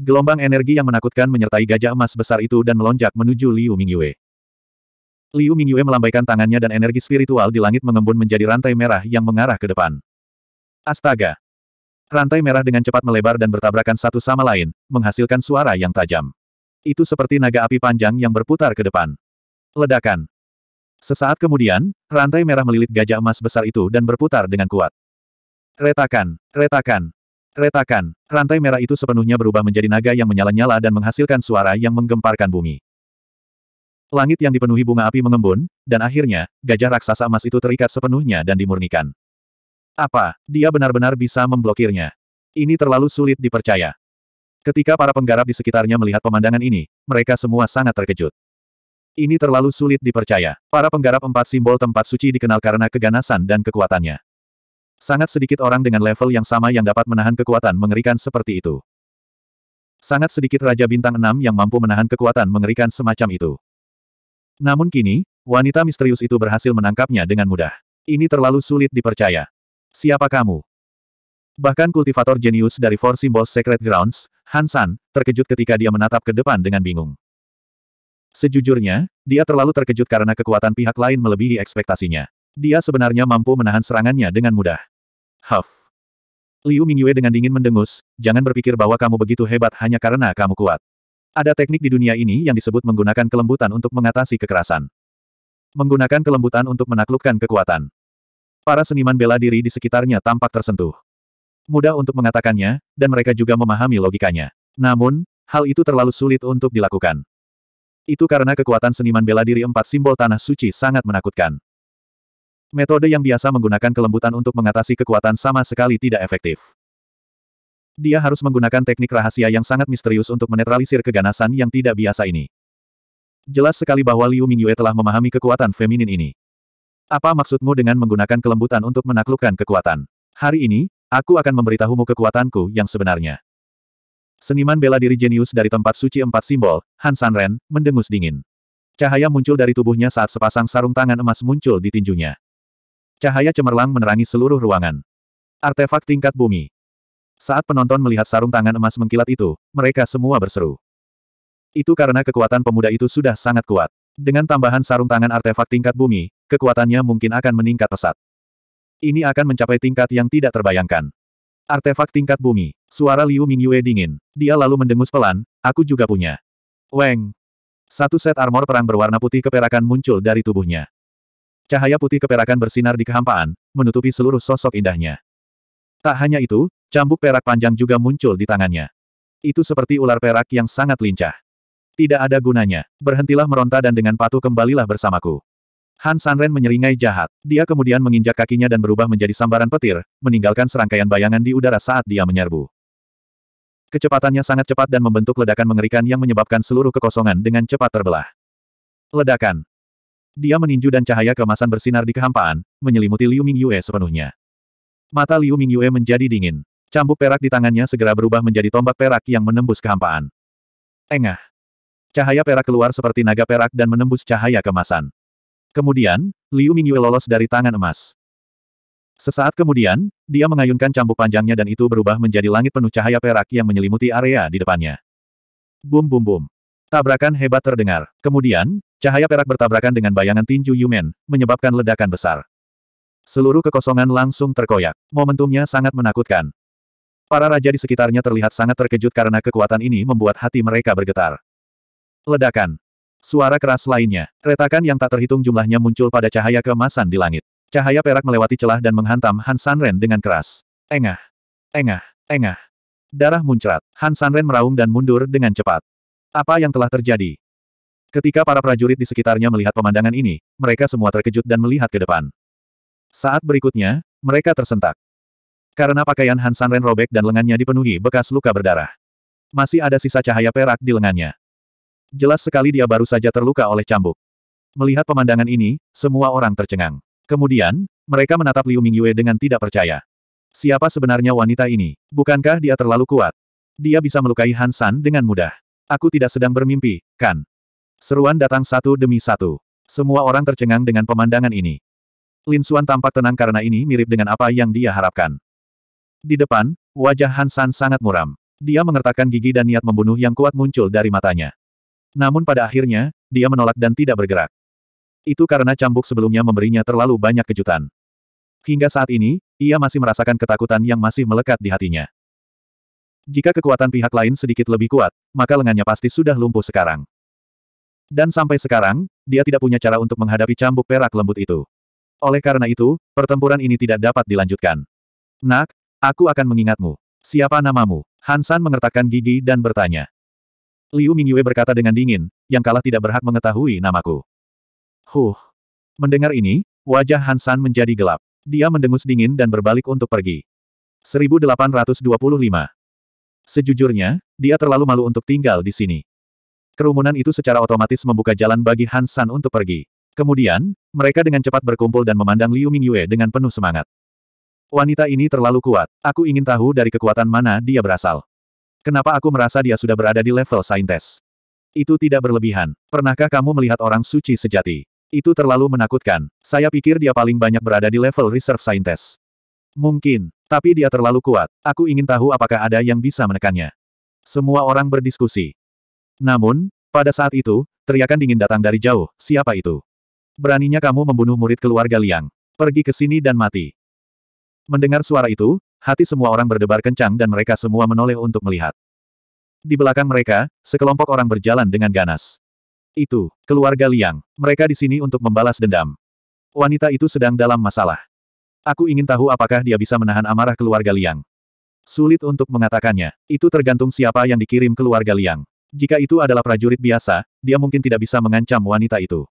[SPEAKER 1] Gelombang energi yang menakutkan menyertai gajah emas besar itu dan melonjak menuju Liu Mingyue. Liu Mingyue melambaikan tangannya dan energi spiritual di langit mengembun menjadi rantai merah yang mengarah ke depan. Astaga! Rantai merah dengan cepat melebar dan bertabrakan satu sama lain, menghasilkan suara yang tajam. Itu seperti naga api panjang yang berputar ke depan. Ledakan. Sesaat kemudian, rantai merah melilit gajah emas besar itu dan berputar dengan kuat. Retakan, retakan, retakan. Rantai merah itu sepenuhnya berubah menjadi naga yang menyala-nyala dan menghasilkan suara yang menggemparkan bumi. Langit yang dipenuhi bunga api mengembun, dan akhirnya, gajah raksasa emas itu terikat sepenuhnya dan dimurnikan. Apa, dia benar-benar bisa memblokirnya? Ini terlalu sulit dipercaya. Ketika para penggarap di sekitarnya melihat pemandangan ini, mereka semua sangat terkejut. Ini terlalu sulit dipercaya. Para penggarap empat simbol tempat suci dikenal karena keganasan dan kekuatannya. Sangat sedikit orang dengan level yang sama yang dapat menahan kekuatan mengerikan seperti itu. Sangat sedikit Raja Bintang 6 yang mampu menahan kekuatan mengerikan semacam itu. Namun kini, wanita misterius itu berhasil menangkapnya dengan mudah. Ini terlalu sulit dipercaya. Siapa kamu? Bahkan kultivator jenius dari Four Symbols Secret Grounds, Hansan, terkejut ketika dia menatap ke depan dengan bingung. Sejujurnya, dia terlalu terkejut karena kekuatan pihak lain melebihi ekspektasinya. Dia sebenarnya mampu menahan serangannya dengan mudah. Huff. Liu Mingyue dengan dingin mendengus, jangan berpikir bahwa kamu begitu hebat hanya karena kamu kuat. Ada teknik di dunia ini yang disebut menggunakan kelembutan untuk mengatasi kekerasan. Menggunakan kelembutan untuk menaklukkan kekuatan. Para seniman bela diri di sekitarnya tampak tersentuh. Mudah untuk mengatakannya, dan mereka juga memahami logikanya. Namun, hal itu terlalu sulit untuk dilakukan. Itu karena kekuatan seniman bela diri empat simbol tanah suci sangat menakutkan. Metode yang biasa menggunakan kelembutan untuk mengatasi kekuatan sama sekali tidak efektif. Dia harus menggunakan teknik rahasia yang sangat misterius untuk menetralisir keganasan yang tidak biasa ini. Jelas sekali bahwa Liu Mingyue telah memahami kekuatan feminin ini. Apa maksudmu dengan menggunakan kelembutan untuk menaklukkan kekuatan? Hari ini, aku akan memberitahumu kekuatanku yang sebenarnya. Seniman bela diri jenius dari tempat suci empat simbol, Han Sanren, mendengus dingin. Cahaya muncul dari tubuhnya saat sepasang sarung tangan emas muncul di tinjunya. Cahaya cemerlang menerangi seluruh ruangan. Artefak tingkat bumi. Saat penonton melihat sarung tangan emas mengkilat itu, mereka semua berseru. Itu karena kekuatan pemuda itu sudah sangat kuat. Dengan tambahan sarung tangan artefak tingkat bumi, kekuatannya mungkin akan meningkat pesat. Ini akan mencapai tingkat yang tidak terbayangkan. Artefak tingkat bumi. Suara Liu Mingyue dingin. Dia lalu mendengus pelan, aku juga punya. Weng. Satu set armor perang berwarna putih keperakan muncul dari tubuhnya. Cahaya putih keperakan bersinar di kehampaan, menutupi seluruh sosok indahnya. Tak hanya itu, Cambuk perak panjang juga muncul di tangannya. Itu seperti ular perak yang sangat lincah. Tidak ada gunanya. Berhentilah meronta dan dengan patuh kembalilah bersamaku. Han Sanren menyeringai jahat. Dia kemudian menginjak kakinya dan berubah menjadi sambaran petir, meninggalkan serangkaian bayangan di udara saat dia menyerbu. Kecepatannya sangat cepat dan membentuk ledakan mengerikan yang menyebabkan seluruh kekosongan dengan cepat terbelah. Ledakan. Dia meninju dan cahaya kemasan bersinar di kehampaan, menyelimuti Liu Mingyue sepenuhnya. Mata Liu Mingyue menjadi dingin. Cambuk perak di tangannya segera berubah menjadi tombak perak yang menembus kehampaan. Engah. Cahaya perak keluar seperti naga perak dan menembus cahaya kemasan. Kemudian, Liu Mingyue lolos dari tangan emas. Sesaat kemudian, dia mengayunkan cambuk panjangnya dan itu berubah menjadi langit penuh cahaya perak yang menyelimuti area di depannya. Bum bum bum. Tabrakan hebat terdengar. Kemudian, cahaya perak bertabrakan dengan bayangan tinju Yumen, menyebabkan ledakan besar. Seluruh kekosongan langsung terkoyak. Momentumnya sangat menakutkan. Para raja di sekitarnya terlihat sangat terkejut karena kekuatan ini membuat hati mereka bergetar. Ledakan. Suara keras lainnya. Retakan yang tak terhitung jumlahnya muncul pada cahaya kemasan di langit. Cahaya perak melewati celah dan menghantam Han Sanren dengan keras. Engah. Engah. Engah. Darah muncrat. Han Sanren meraung dan mundur dengan cepat. Apa yang telah terjadi? Ketika para prajurit di sekitarnya melihat pemandangan ini, mereka semua terkejut dan melihat ke depan. Saat berikutnya, mereka tersentak. Karena pakaian Han Sanren robek dan lengannya dipenuhi bekas luka berdarah. Masih ada sisa cahaya perak di lengannya. Jelas sekali dia baru saja terluka oleh cambuk. Melihat pemandangan ini, semua orang tercengang. Kemudian, mereka menatap Liu Mingyue dengan tidak percaya. Siapa sebenarnya wanita ini? Bukankah dia terlalu kuat? Dia bisa melukai Han dengan mudah. Aku tidak sedang bermimpi, kan? Seruan datang satu demi satu. Semua orang tercengang dengan pemandangan ini. Lin Suan tampak tenang karena ini mirip dengan apa yang dia harapkan. Di depan, wajah Hansan sangat muram. Dia mengertakkan gigi dan niat membunuh yang kuat muncul dari matanya. Namun pada akhirnya, dia menolak dan tidak bergerak. Itu karena cambuk sebelumnya memberinya terlalu banyak kejutan. Hingga saat ini, ia masih merasakan ketakutan yang masih melekat di hatinya. Jika kekuatan pihak lain sedikit lebih kuat, maka lengannya pasti sudah lumpuh sekarang. Dan sampai sekarang, dia tidak punya cara untuk menghadapi cambuk perak lembut itu. Oleh karena itu, pertempuran ini tidak dapat dilanjutkan. Nak, Aku akan mengingatmu. Siapa namamu? Hansan mengertakkan gigi dan bertanya. Liu Mingyue berkata dengan dingin, yang kalah tidak berhak mengetahui namaku. Huh. Mendengar ini, wajah Hansan menjadi gelap. Dia mendengus dingin dan berbalik untuk pergi. 1825. Sejujurnya, dia terlalu malu untuk tinggal di sini. Kerumunan itu secara otomatis membuka jalan bagi Hansan untuk pergi. Kemudian, mereka dengan cepat berkumpul dan memandang Liu Mingyue dengan penuh semangat. Wanita ini terlalu kuat. Aku ingin tahu dari kekuatan mana dia berasal. Kenapa aku merasa dia sudah berada di level saintes? Itu tidak berlebihan. Pernahkah kamu melihat orang suci sejati? Itu terlalu menakutkan. Saya pikir dia paling banyak berada di level reserve saintes. Mungkin, tapi dia terlalu kuat. Aku ingin tahu apakah ada yang bisa menekannya. Semua orang berdiskusi. Namun, pada saat itu, teriakan dingin datang dari jauh, siapa itu? Beraninya kamu membunuh murid keluarga Liang. Pergi ke sini dan mati. Mendengar suara itu, hati semua orang berdebar kencang dan mereka semua menoleh untuk melihat. Di belakang mereka, sekelompok orang berjalan dengan ganas. Itu, keluarga Liang. Mereka di sini untuk membalas dendam. Wanita itu sedang dalam masalah. Aku ingin tahu apakah dia bisa menahan amarah keluarga Liang. Sulit untuk mengatakannya. Itu tergantung siapa yang dikirim keluarga Liang. Jika itu adalah prajurit biasa, dia mungkin tidak bisa mengancam wanita itu.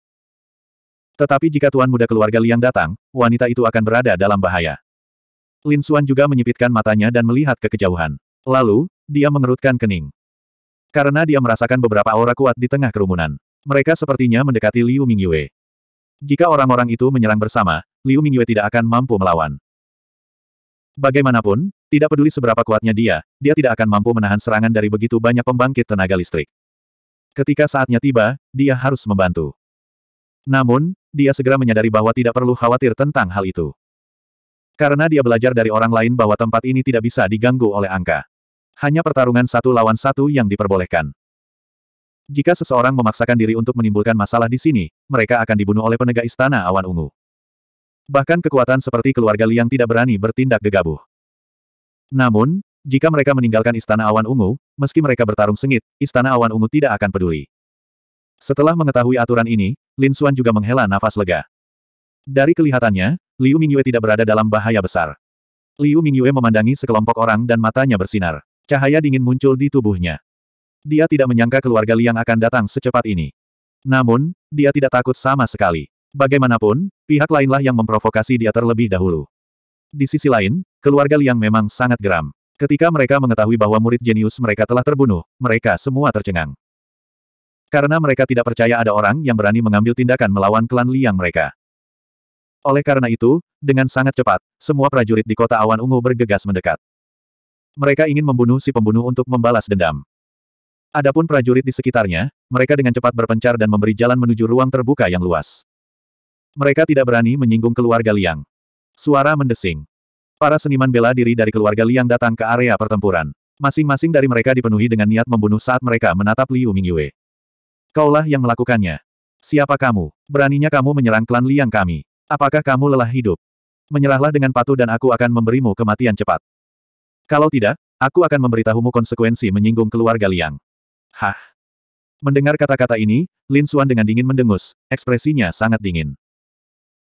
[SPEAKER 1] Tetapi jika tuan muda keluarga Liang datang, wanita itu akan berada dalam bahaya. Lin Xuan juga menyipitkan matanya dan melihat ke kejauhan. Lalu, dia mengerutkan kening. Karena dia merasakan beberapa aura kuat di tengah kerumunan. Mereka sepertinya mendekati Liu Mingyue. Jika orang-orang itu menyerang bersama, Liu Mingyue tidak akan mampu melawan. Bagaimanapun, tidak peduli seberapa kuatnya dia, dia tidak akan mampu menahan serangan dari begitu banyak pembangkit tenaga listrik. Ketika saatnya tiba, dia harus membantu. Namun, dia segera menyadari bahwa tidak perlu khawatir tentang hal itu. Karena dia belajar dari orang lain bahwa tempat ini tidak bisa diganggu oleh angka. Hanya pertarungan satu lawan satu yang diperbolehkan. Jika seseorang memaksakan diri untuk menimbulkan masalah di sini, mereka akan dibunuh oleh penegak istana awan ungu. Bahkan kekuatan seperti keluarga Liang tidak berani bertindak gegabah. Namun, jika mereka meninggalkan istana awan ungu, meski mereka bertarung sengit, istana awan ungu tidak akan peduli. Setelah mengetahui aturan ini, Lin Xuan juga menghela nafas lega. Dari kelihatannya, Liu Mingyue tidak berada dalam bahaya besar. Liu Mingyue memandangi sekelompok orang dan matanya bersinar. Cahaya dingin muncul di tubuhnya. Dia tidak menyangka keluarga Liang akan datang secepat ini. Namun, dia tidak takut sama sekali. Bagaimanapun, pihak lainlah yang memprovokasi dia terlebih dahulu. Di sisi lain, keluarga Liang memang sangat geram. Ketika mereka mengetahui bahwa murid jenius mereka telah terbunuh, mereka semua tercengang. Karena mereka tidak percaya ada orang yang berani mengambil tindakan melawan klan Liang mereka. Oleh karena itu, dengan sangat cepat, semua prajurit di kota awan ungu bergegas mendekat. Mereka ingin membunuh si pembunuh untuk membalas dendam. Adapun prajurit di sekitarnya, mereka dengan cepat berpencar dan memberi jalan menuju ruang terbuka yang luas. Mereka tidak berani menyinggung keluarga Liang. Suara mendesing. Para seniman bela diri dari keluarga Liang datang ke area pertempuran. Masing-masing dari mereka dipenuhi dengan niat membunuh saat mereka menatap Liu Mingyue. Kaulah yang melakukannya. Siapa kamu? Beraninya kamu menyerang klan Liang kami. Apakah kamu lelah hidup? Menyerahlah dengan patuh dan aku akan memberimu kematian cepat. Kalau tidak, aku akan memberitahumu konsekuensi menyinggung keluarga Liang. Hah? Mendengar kata-kata ini, Lin Xuan dengan dingin mendengus, ekspresinya sangat dingin.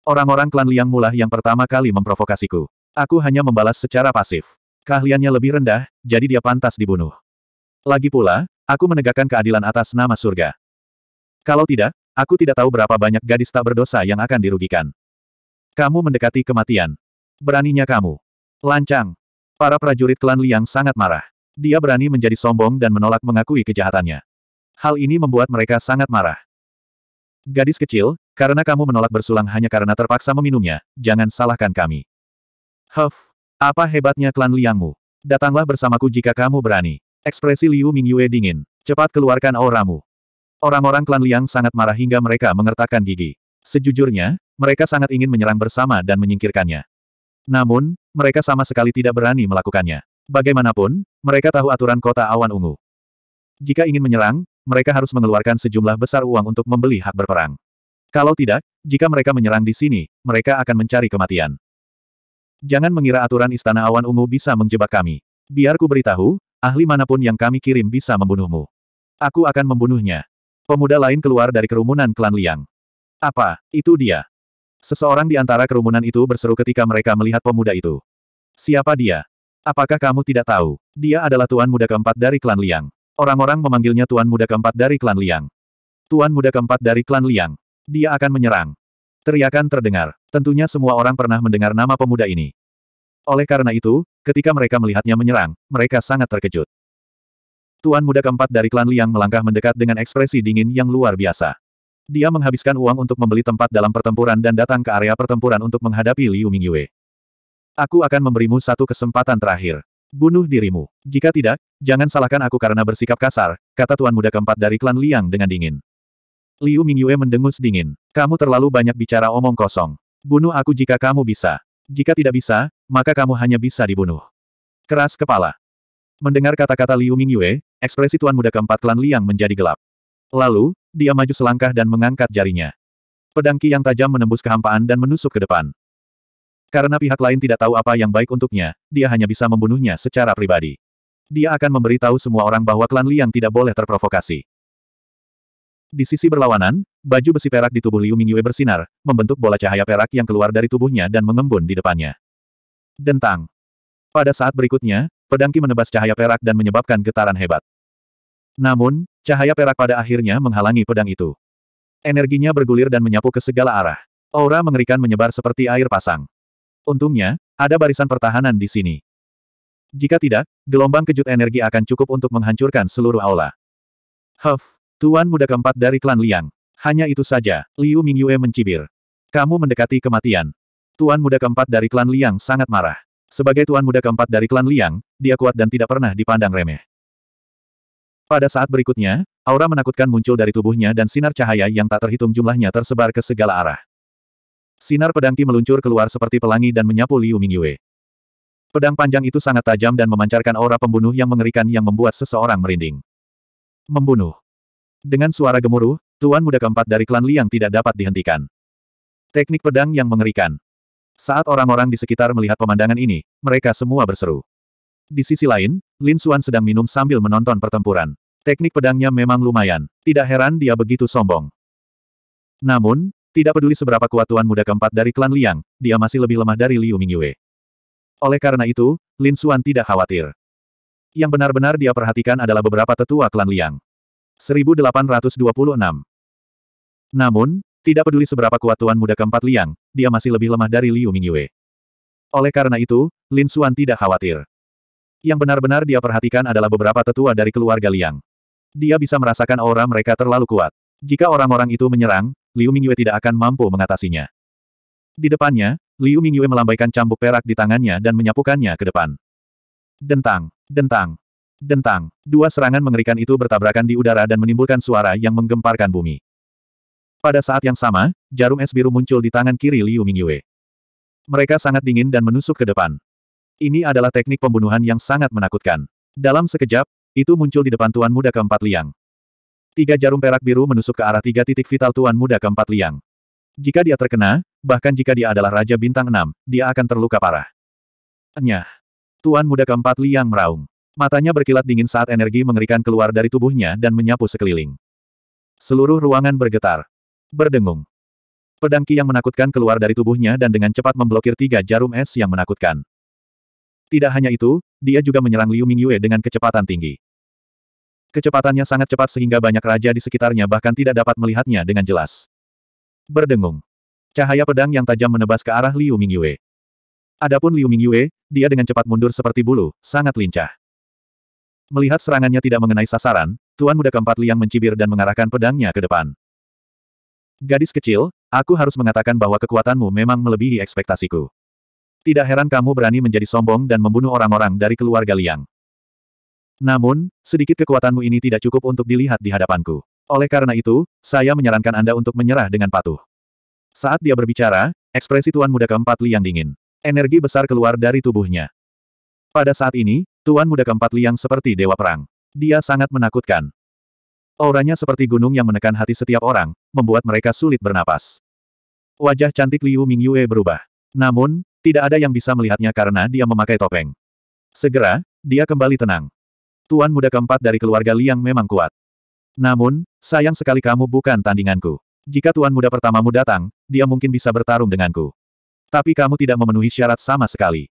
[SPEAKER 1] Orang-orang klan Liang mulah yang pertama kali memprovokasiku. Aku hanya membalas secara pasif. Keahliannya lebih rendah, jadi dia pantas dibunuh. Lagi pula, aku menegakkan keadilan atas nama surga. Kalau tidak, aku tidak tahu berapa banyak gadis tak berdosa yang akan dirugikan. Kamu mendekati kematian. Beraninya kamu. Lancang. Para prajurit klan Liang sangat marah. Dia berani menjadi sombong dan menolak mengakui kejahatannya. Hal ini membuat mereka sangat marah. Gadis kecil, karena kamu menolak bersulang hanya karena terpaksa meminumnya, jangan salahkan kami. Huff, apa hebatnya klan Liangmu? Datanglah bersamaku jika kamu berani. Ekspresi Liu Mingyue dingin. Cepat keluarkan auramu. Orang-orang klan Liang sangat marah hingga mereka mengertakkan gigi. Sejujurnya, mereka sangat ingin menyerang bersama dan menyingkirkannya. Namun, mereka sama sekali tidak berani melakukannya. Bagaimanapun, mereka tahu aturan kota awan ungu. Jika ingin menyerang, mereka harus mengeluarkan sejumlah besar uang untuk membeli hak berperang. Kalau tidak, jika mereka menyerang di sini, mereka akan mencari kematian. Jangan mengira aturan Istana Awan Ungu bisa menjebak kami. Biarku beritahu, ahli manapun yang kami kirim bisa membunuhmu. Aku akan membunuhnya. Pemuda lain keluar dari kerumunan klan Liang. Apa, itu dia? Seseorang di antara kerumunan itu berseru ketika mereka melihat pemuda itu. Siapa dia? Apakah kamu tidak tahu? Dia adalah tuan muda keempat dari klan Liang. Orang-orang memanggilnya tuan muda keempat dari klan Liang. Tuan muda keempat dari klan Liang. Dia akan menyerang. Teriakan terdengar. Tentunya semua orang pernah mendengar nama pemuda ini. Oleh karena itu, ketika mereka melihatnya menyerang, mereka sangat terkejut. Tuan muda keempat dari klan Liang melangkah mendekat dengan ekspresi dingin yang luar biasa. Dia menghabiskan uang untuk membeli tempat dalam pertempuran dan datang ke area pertempuran untuk menghadapi Liu Mingyue. Aku akan memberimu satu kesempatan terakhir. Bunuh dirimu. Jika tidak, jangan salahkan aku karena bersikap kasar, kata Tuan Muda keempat dari klan Liang dengan dingin. Liu Mingyue mendengus dingin. Kamu terlalu banyak bicara omong kosong. Bunuh aku jika kamu bisa. Jika tidak bisa, maka kamu hanya bisa dibunuh. Keras kepala. Mendengar kata-kata Liu Mingyue, ekspresi Tuan Muda keempat klan Liang menjadi gelap. Lalu, dia maju selangkah dan mengangkat jarinya. Pedang Ki yang tajam menembus kehampaan dan menusuk ke depan. Karena pihak lain tidak tahu apa yang baik untuknya, dia hanya bisa membunuhnya secara pribadi. Dia akan memberitahu semua orang bahwa klan Liang tidak boleh terprovokasi. Di sisi berlawanan, baju besi perak di tubuh Liu Mingyue bersinar, membentuk bola cahaya perak yang keluar dari tubuhnya dan mengembun di depannya. Dentang. Pada saat berikutnya, pedang Ki menebas cahaya perak dan menyebabkan getaran hebat. Namun, Cahaya perak pada akhirnya menghalangi pedang itu. Energinya bergulir dan menyapu ke segala arah. Aura mengerikan menyebar seperti air pasang. Untungnya, ada barisan pertahanan di sini. Jika tidak, gelombang kejut energi akan cukup untuk menghancurkan seluruh aula. Huff, tuan muda keempat dari klan Liang. Hanya itu saja, Liu Mingyue mencibir. Kamu mendekati kematian. Tuan muda keempat dari klan Liang sangat marah. Sebagai tuan muda keempat dari klan Liang, dia kuat dan tidak pernah dipandang remeh. Pada saat berikutnya, aura menakutkan muncul dari tubuhnya dan sinar cahaya yang tak terhitung jumlahnya tersebar ke segala arah. Sinar pedang Qi meluncur keluar seperti pelangi dan menyapu Liu Mingyue. Pedang panjang itu sangat tajam dan memancarkan aura pembunuh yang mengerikan yang membuat seseorang merinding. Membunuh. Dengan suara gemuruh, tuan muda keempat dari klan Liang tidak dapat dihentikan. Teknik pedang yang mengerikan. Saat orang-orang di sekitar melihat pemandangan ini, mereka semua berseru. Di sisi lain, Lin Xuan sedang minum sambil menonton pertempuran. Teknik pedangnya memang lumayan. Tidak heran dia begitu sombong. Namun, tidak peduli seberapa kuat Tuan Muda keempat dari klan Liang, dia masih lebih lemah dari Liu Mingyue. Oleh karena itu, Lin Xuan tidak khawatir. Yang benar-benar dia perhatikan adalah beberapa tetua klan Liang. 1826 Namun, tidak peduli seberapa kuat Tuan Muda keempat Liang, dia masih lebih lemah dari Liu Mingyue. Oleh karena itu, Lin Xuan tidak khawatir. Yang benar-benar dia perhatikan adalah beberapa tetua dari keluarga Liang. Dia bisa merasakan aura mereka terlalu kuat. Jika orang-orang itu menyerang, Liu Mingyue tidak akan mampu mengatasinya. Di depannya, Liu Mingyue melambaikan cambuk perak di tangannya dan menyapukannya ke depan. Dentang, dentang, dentang. Dua serangan mengerikan itu bertabrakan di udara dan menimbulkan suara yang menggemparkan bumi. Pada saat yang sama, jarum es biru muncul di tangan kiri Liu Mingyue. Mereka sangat dingin dan menusuk ke depan. Ini adalah teknik pembunuhan yang sangat menakutkan. Dalam sekejap, itu muncul di depan Tuan Muda keempat liang. Tiga jarum perak biru menusuk ke arah tiga titik vital Tuan Muda keempat liang. Jika dia terkena, bahkan jika dia adalah Raja Bintang Enam, dia akan terluka parah. Nyah. Tuan Muda keempat liang meraung. Matanya berkilat dingin saat energi mengerikan keluar dari tubuhnya dan menyapu sekeliling. Seluruh ruangan bergetar. Berdengung. Pedang Ki yang menakutkan keluar dari tubuhnya dan dengan cepat memblokir tiga jarum es yang menakutkan. Tidak hanya itu, dia juga menyerang Liu Mingyue dengan kecepatan tinggi. Kecepatannya sangat cepat sehingga banyak raja di sekitarnya bahkan tidak dapat melihatnya dengan jelas. Berdengung. Cahaya pedang yang tajam menebas ke arah Liu Mingyue. Adapun Liu Mingyue, dia dengan cepat mundur seperti bulu, sangat lincah. Melihat serangannya tidak mengenai sasaran, Tuan Muda keempat Liang mencibir dan mengarahkan pedangnya ke depan. Gadis kecil, aku harus mengatakan bahwa kekuatanmu memang melebihi ekspektasiku. Tidak heran kamu berani menjadi sombong dan membunuh orang-orang dari keluarga Liang. Namun, sedikit kekuatanmu ini tidak cukup untuk dilihat di hadapanku. Oleh karena itu, saya menyarankan Anda untuk menyerah dengan patuh. Saat dia berbicara, ekspresi Tuan Muda keempat Liang dingin. Energi besar keluar dari tubuhnya. Pada saat ini, Tuan Muda keempat Liang seperti dewa perang. Dia sangat menakutkan. Auranya seperti gunung yang menekan hati setiap orang, membuat mereka sulit bernapas. Wajah cantik Liu Mingyue berubah. Namun, tidak ada yang bisa melihatnya karena dia memakai topeng. Segera, dia kembali tenang. Tuan muda keempat dari keluarga Liang memang kuat. Namun, sayang sekali kamu bukan tandinganku. Jika tuan muda pertamamu datang, dia mungkin bisa bertarung denganku. Tapi kamu tidak memenuhi syarat sama sekali.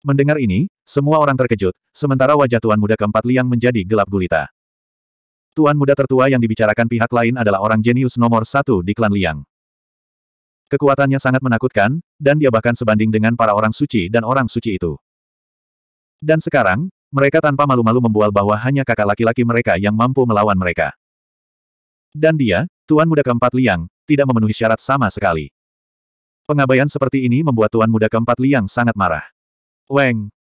[SPEAKER 1] Mendengar ini, semua orang terkejut, sementara wajah tuan muda keempat Liang menjadi gelap gulita. Tuan muda tertua yang dibicarakan pihak lain adalah orang jenius nomor satu di klan Liang. Kekuatannya sangat menakutkan, dan dia bahkan sebanding dengan para orang suci dan orang suci itu. Dan sekarang, mereka tanpa malu-malu membual bahwa hanya kakak laki-laki mereka yang mampu melawan mereka. Dan dia, Tuan Muda keempat Liang, tidak memenuhi syarat sama sekali. Pengabaian seperti ini membuat Tuan Muda keempat Liang sangat marah. Weng!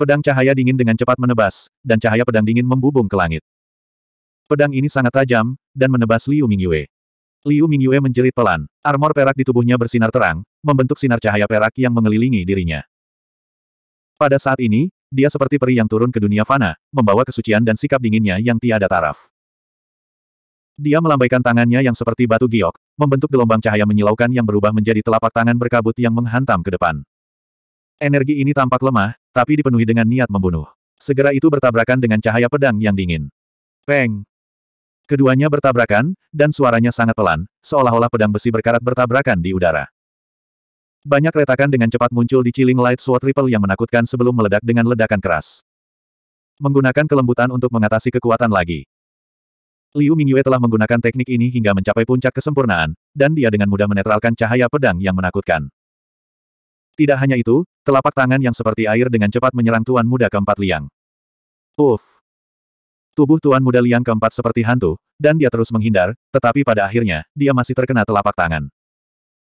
[SPEAKER 1] Pedang cahaya dingin dengan cepat menebas, dan cahaya pedang dingin membubung ke langit. Pedang ini sangat tajam, dan menebas Liu Mingyue. Liu Mingyue menjerit pelan. Armor perak di tubuhnya bersinar terang, membentuk sinar cahaya perak yang mengelilingi dirinya. Pada saat ini, dia seperti peri yang turun ke dunia fana, membawa kesucian dan sikap dinginnya yang tiada taraf. Dia melambaikan tangannya yang seperti batu giok, membentuk gelombang cahaya menyilaukan yang berubah menjadi telapak tangan berkabut yang menghantam ke depan. Energi ini tampak lemah, tapi dipenuhi dengan niat membunuh. Segera itu bertabrakan dengan cahaya pedang yang dingin. Peng! Keduanya bertabrakan, dan suaranya sangat pelan, seolah-olah pedang besi berkarat bertabrakan di udara. Banyak retakan dengan cepat muncul di Chilling Light Sword Ripple yang menakutkan sebelum meledak dengan ledakan keras. Menggunakan kelembutan untuk mengatasi kekuatan lagi. Liu Mingyue telah menggunakan teknik ini hingga mencapai puncak kesempurnaan, dan dia dengan mudah menetralkan cahaya pedang yang menakutkan. Tidak hanya itu, telapak tangan yang seperti air dengan cepat menyerang Tuan Muda keempat Liang. Uff! Tubuh Tuan Muda Liang keempat seperti hantu, dan dia terus menghindar, tetapi pada akhirnya, dia masih terkena telapak tangan.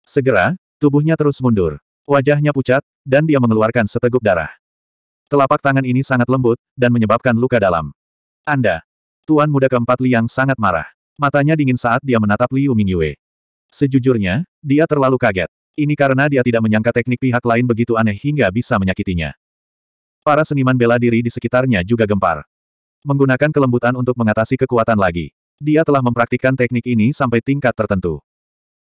[SPEAKER 1] Segera, tubuhnya terus mundur. Wajahnya pucat, dan dia mengeluarkan seteguk darah. Telapak tangan ini sangat lembut, dan menyebabkan luka dalam. Anda. Tuan Muda keempat Liang sangat marah. Matanya dingin saat dia menatap Liu Mingyue. Sejujurnya, dia terlalu kaget. Ini karena dia tidak menyangka teknik pihak lain begitu aneh hingga bisa menyakitinya. Para seniman bela diri di sekitarnya juga gempar menggunakan kelembutan untuk mengatasi kekuatan lagi. Dia telah mempraktikkan teknik ini sampai tingkat tertentu.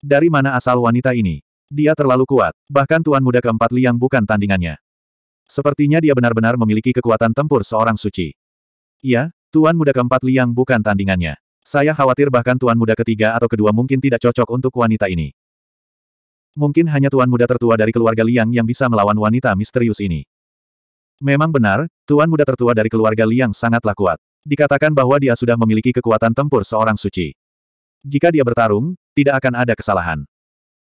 [SPEAKER 1] Dari mana asal wanita ini? Dia terlalu kuat, bahkan Tuan Muda keempat Liang bukan tandingannya. Sepertinya dia benar-benar memiliki kekuatan tempur seorang suci. Ya, Tuan Muda keempat Liang bukan tandingannya. Saya khawatir bahkan Tuan Muda ketiga atau kedua mungkin tidak cocok untuk wanita ini. Mungkin hanya Tuan Muda tertua dari keluarga Liang yang bisa melawan wanita misterius ini. Memang benar, tuan muda tertua dari keluarga Liang sangatlah kuat. Dikatakan bahwa dia sudah memiliki kekuatan tempur seorang suci. Jika dia bertarung, tidak akan ada kesalahan.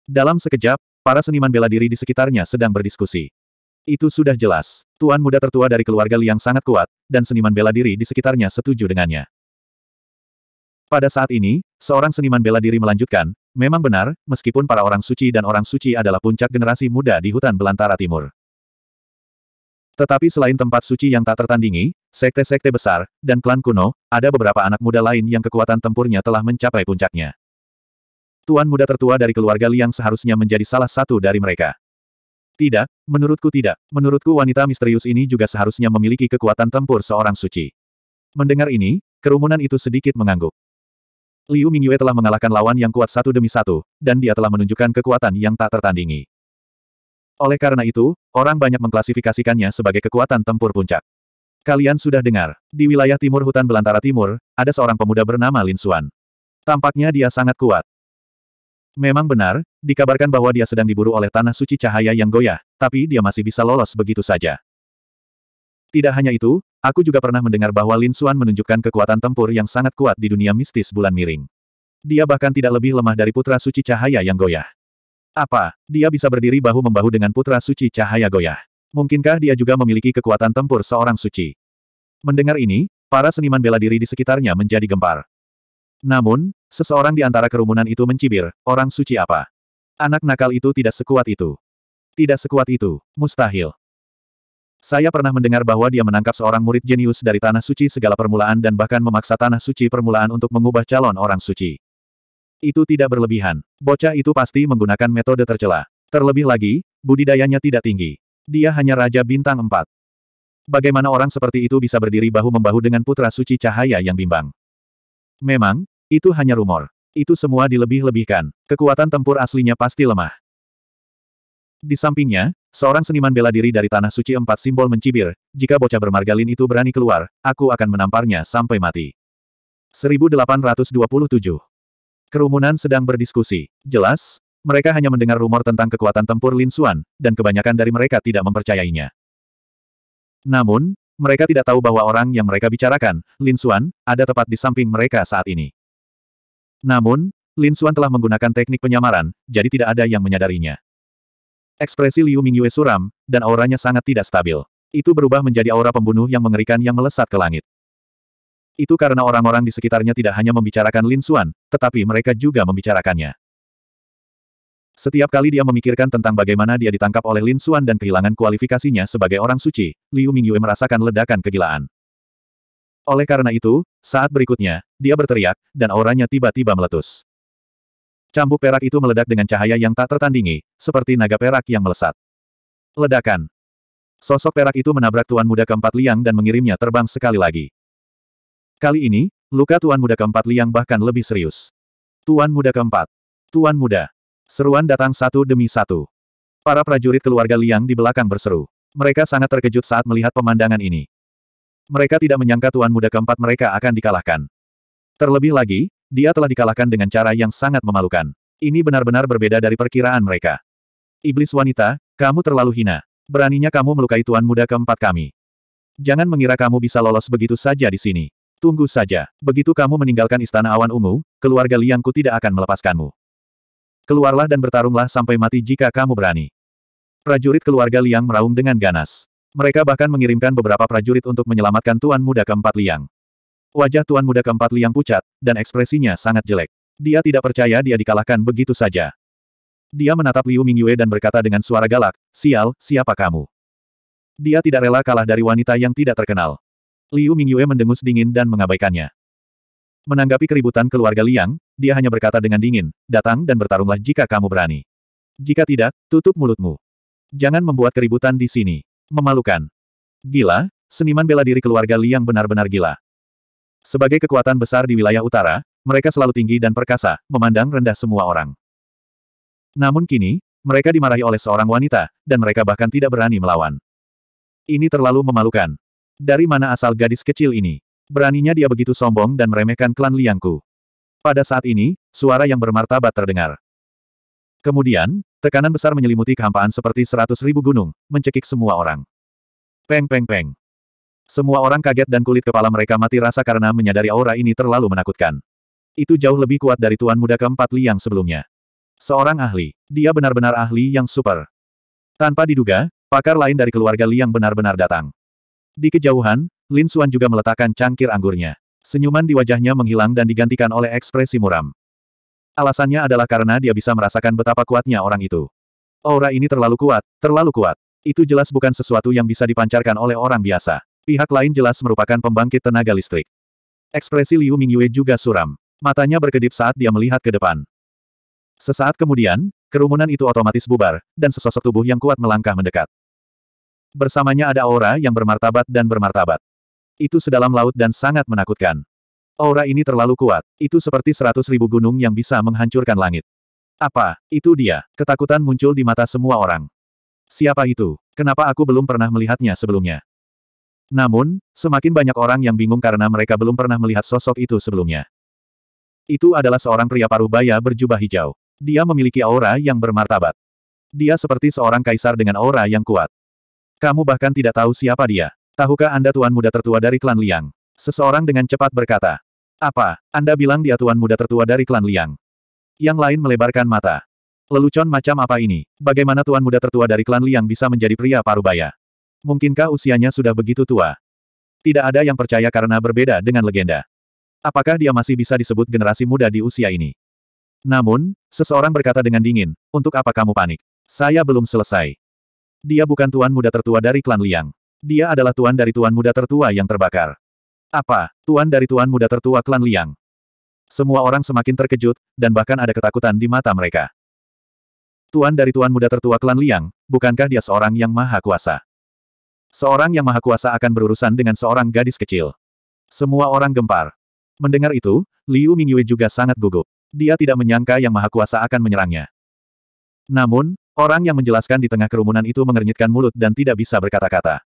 [SPEAKER 1] Dalam sekejap, para seniman bela diri di sekitarnya sedang berdiskusi. Itu sudah jelas. Tuan muda tertua dari keluarga Liang sangat kuat, dan seniman bela diri di sekitarnya setuju dengannya. Pada saat ini, seorang seniman bela diri melanjutkan, memang benar, meskipun para orang suci dan orang suci adalah puncak generasi muda di hutan belantara timur. Tetapi selain tempat suci yang tak tertandingi, sekte-sekte besar, dan klan kuno, ada beberapa anak muda lain yang kekuatan tempurnya telah mencapai puncaknya. Tuan muda tertua dari keluarga Liang seharusnya menjadi salah satu dari mereka. Tidak, menurutku tidak. Menurutku wanita misterius ini juga seharusnya memiliki kekuatan tempur seorang suci. Mendengar ini, kerumunan itu sedikit mengangguk. Liu Mingyue telah mengalahkan lawan yang kuat satu demi satu, dan dia telah menunjukkan kekuatan yang tak tertandingi. Oleh karena itu, orang banyak mengklasifikasikannya sebagai kekuatan tempur puncak. Kalian sudah dengar, di wilayah timur hutan belantara timur, ada seorang pemuda bernama Lin Xuan. Tampaknya dia sangat kuat. Memang benar, dikabarkan bahwa dia sedang diburu oleh tanah suci cahaya yang goyah, tapi dia masih bisa lolos begitu saja. Tidak hanya itu, aku juga pernah mendengar bahwa Lin Xuan menunjukkan kekuatan tempur yang sangat kuat di dunia mistis bulan miring. Dia bahkan tidak lebih lemah dari putra suci cahaya yang goyah. Apa, dia bisa berdiri bahu-membahu dengan putra suci cahaya goyah. Mungkinkah dia juga memiliki kekuatan tempur seorang suci? Mendengar ini, para seniman bela diri di sekitarnya menjadi gempar. Namun, seseorang di antara kerumunan itu mencibir, orang suci apa? Anak nakal itu tidak sekuat itu. Tidak sekuat itu, mustahil. Saya pernah mendengar bahwa dia menangkap seorang murid jenius dari tanah suci segala permulaan dan bahkan memaksa tanah suci permulaan untuk mengubah calon orang suci. Itu tidak berlebihan. Bocah itu pasti menggunakan metode tercela. Terlebih lagi, budidayanya tidak tinggi. Dia hanya Raja Bintang 4. Bagaimana orang seperti itu bisa berdiri bahu-membahu dengan putra suci cahaya yang bimbang? Memang, itu hanya rumor. Itu semua dilebih-lebihkan. Kekuatan tempur aslinya pasti lemah. Di sampingnya, seorang seniman bela diri dari Tanah Suci Empat Simbol mencibir, jika bocah bermargalin itu berani keluar, aku akan menamparnya sampai mati. 1827 Kerumunan sedang berdiskusi. Jelas, mereka hanya mendengar rumor tentang kekuatan tempur Lin Xuan, dan kebanyakan dari mereka tidak mempercayainya. Namun, mereka tidak tahu bahwa orang yang mereka bicarakan, Lin Xuan, ada tepat di samping mereka saat ini. Namun, Lin Xuan telah menggunakan teknik penyamaran, jadi tidak ada yang menyadarinya. Ekspresi Liu Mingyue suram, dan auranya sangat tidak stabil. Itu berubah menjadi aura pembunuh yang mengerikan yang melesat ke langit. Itu karena orang-orang di sekitarnya tidak hanya membicarakan Lin Xuan, tetapi mereka juga membicarakannya. Setiap kali dia memikirkan tentang bagaimana dia ditangkap oleh Lin Xuan dan kehilangan kualifikasinya sebagai orang suci, Liu Mingyue merasakan ledakan kegilaan. Oleh karena itu, saat berikutnya, dia berteriak, dan auranya tiba-tiba meletus. Cambuk perak itu meledak dengan cahaya yang tak tertandingi, seperti naga perak yang melesat. Ledakan. Sosok perak itu menabrak tuan muda keempat liang dan mengirimnya terbang sekali lagi. Kali ini, luka Tuan Muda keempat Liang bahkan lebih serius. Tuan Muda keempat. Tuan Muda. Seruan datang satu demi satu. Para prajurit keluarga Liang di belakang berseru. Mereka sangat terkejut saat melihat pemandangan ini. Mereka tidak menyangka Tuan Muda keempat mereka akan dikalahkan. Terlebih lagi, dia telah dikalahkan dengan cara yang sangat memalukan. Ini benar-benar berbeda dari perkiraan mereka. Iblis wanita, kamu terlalu hina. Beraninya kamu melukai Tuan Muda keempat kami. Jangan mengira kamu bisa lolos begitu saja di sini. Tunggu saja. Begitu kamu meninggalkan Istana Awan Ungu, keluarga Liangku tidak akan melepaskanmu. Keluarlah dan bertarunglah sampai mati jika kamu berani. Prajurit keluarga Liang meraung dengan ganas. Mereka bahkan mengirimkan beberapa prajurit untuk menyelamatkan Tuan Muda keempat Liang. Wajah Tuan Muda keempat Liang pucat, dan ekspresinya sangat jelek. Dia tidak percaya dia dikalahkan begitu saja. Dia menatap Liu Mingyue dan berkata dengan suara galak, Sial, siapa kamu? Dia tidak rela kalah dari wanita yang tidak terkenal. Liu Mingyue mendengus dingin dan mengabaikannya. Menanggapi keributan keluarga Liang, dia hanya berkata dengan dingin, datang dan bertarunglah jika kamu berani. Jika tidak, tutup mulutmu. Jangan membuat keributan di sini. Memalukan. Gila, seniman bela diri keluarga Liang benar-benar gila. Sebagai kekuatan besar di wilayah utara, mereka selalu tinggi dan perkasa, memandang rendah semua orang. Namun kini, mereka dimarahi oleh seorang wanita, dan mereka bahkan tidak berani melawan. Ini terlalu memalukan. Dari mana asal gadis kecil ini? Beraninya dia begitu sombong dan meremehkan klan Liangku. Pada saat ini, suara yang bermartabat terdengar. Kemudian, tekanan besar menyelimuti kehampaan seperti seratus ribu gunung, mencekik semua orang. Peng peng peng. Semua orang kaget dan kulit kepala mereka mati rasa karena menyadari aura ini terlalu menakutkan. Itu jauh lebih kuat dari tuan muda keempat Liang sebelumnya. Seorang ahli. Dia benar-benar ahli yang super. Tanpa diduga, pakar lain dari keluarga Liang benar-benar datang. Di kejauhan, Lin Xuan juga meletakkan cangkir anggurnya. Senyuman di wajahnya menghilang dan digantikan oleh ekspresi muram. Alasannya adalah karena dia bisa merasakan betapa kuatnya orang itu. Aura ini terlalu kuat, terlalu kuat. Itu jelas bukan sesuatu yang bisa dipancarkan oleh orang biasa. Pihak lain jelas merupakan pembangkit tenaga listrik. Ekspresi Liu Mingyue juga suram. Matanya berkedip saat dia melihat ke depan. Sesaat kemudian, kerumunan itu otomatis bubar, dan sesosok tubuh yang kuat melangkah mendekat. Bersamanya ada aura yang bermartabat dan bermartabat. Itu sedalam laut dan sangat menakutkan. Aura ini terlalu kuat. Itu seperti seratus ribu gunung yang bisa menghancurkan langit. Apa? Itu dia. Ketakutan muncul di mata semua orang. Siapa itu? Kenapa aku belum pernah melihatnya sebelumnya? Namun, semakin banyak orang yang bingung karena mereka belum pernah melihat sosok itu sebelumnya. Itu adalah seorang pria paruh baya berjubah hijau. Dia memiliki aura yang bermartabat. Dia seperti seorang kaisar dengan aura yang kuat. Kamu bahkan tidak tahu siapa dia. Tahukah Anda tuan muda tertua dari klan Liang? Seseorang dengan cepat berkata. Apa? Anda bilang dia tuan muda tertua dari klan Liang? Yang lain melebarkan mata. Lelucon macam apa ini? Bagaimana tuan muda tertua dari klan Liang bisa menjadi pria parubaya? Mungkinkah usianya sudah begitu tua? Tidak ada yang percaya karena berbeda dengan legenda. Apakah dia masih bisa disebut generasi muda di usia ini? Namun, seseorang berkata dengan dingin, untuk apa kamu panik? Saya belum selesai. Dia bukan tuan muda tertua dari klan Liang. Dia adalah tuan dari tuan muda tertua yang terbakar. Apa, tuan dari tuan muda tertua klan Liang? Semua orang semakin terkejut, dan bahkan ada ketakutan di mata mereka. Tuan dari tuan muda tertua klan Liang, bukankah dia seorang yang maha kuasa? Seorang yang maha kuasa akan berurusan dengan seorang gadis kecil. Semua orang gempar. Mendengar itu, Liu Mingyue juga sangat gugup. Dia tidak menyangka yang maha kuasa akan menyerangnya. Namun, Orang yang menjelaskan di tengah kerumunan itu mengernyitkan mulut dan tidak bisa berkata-kata.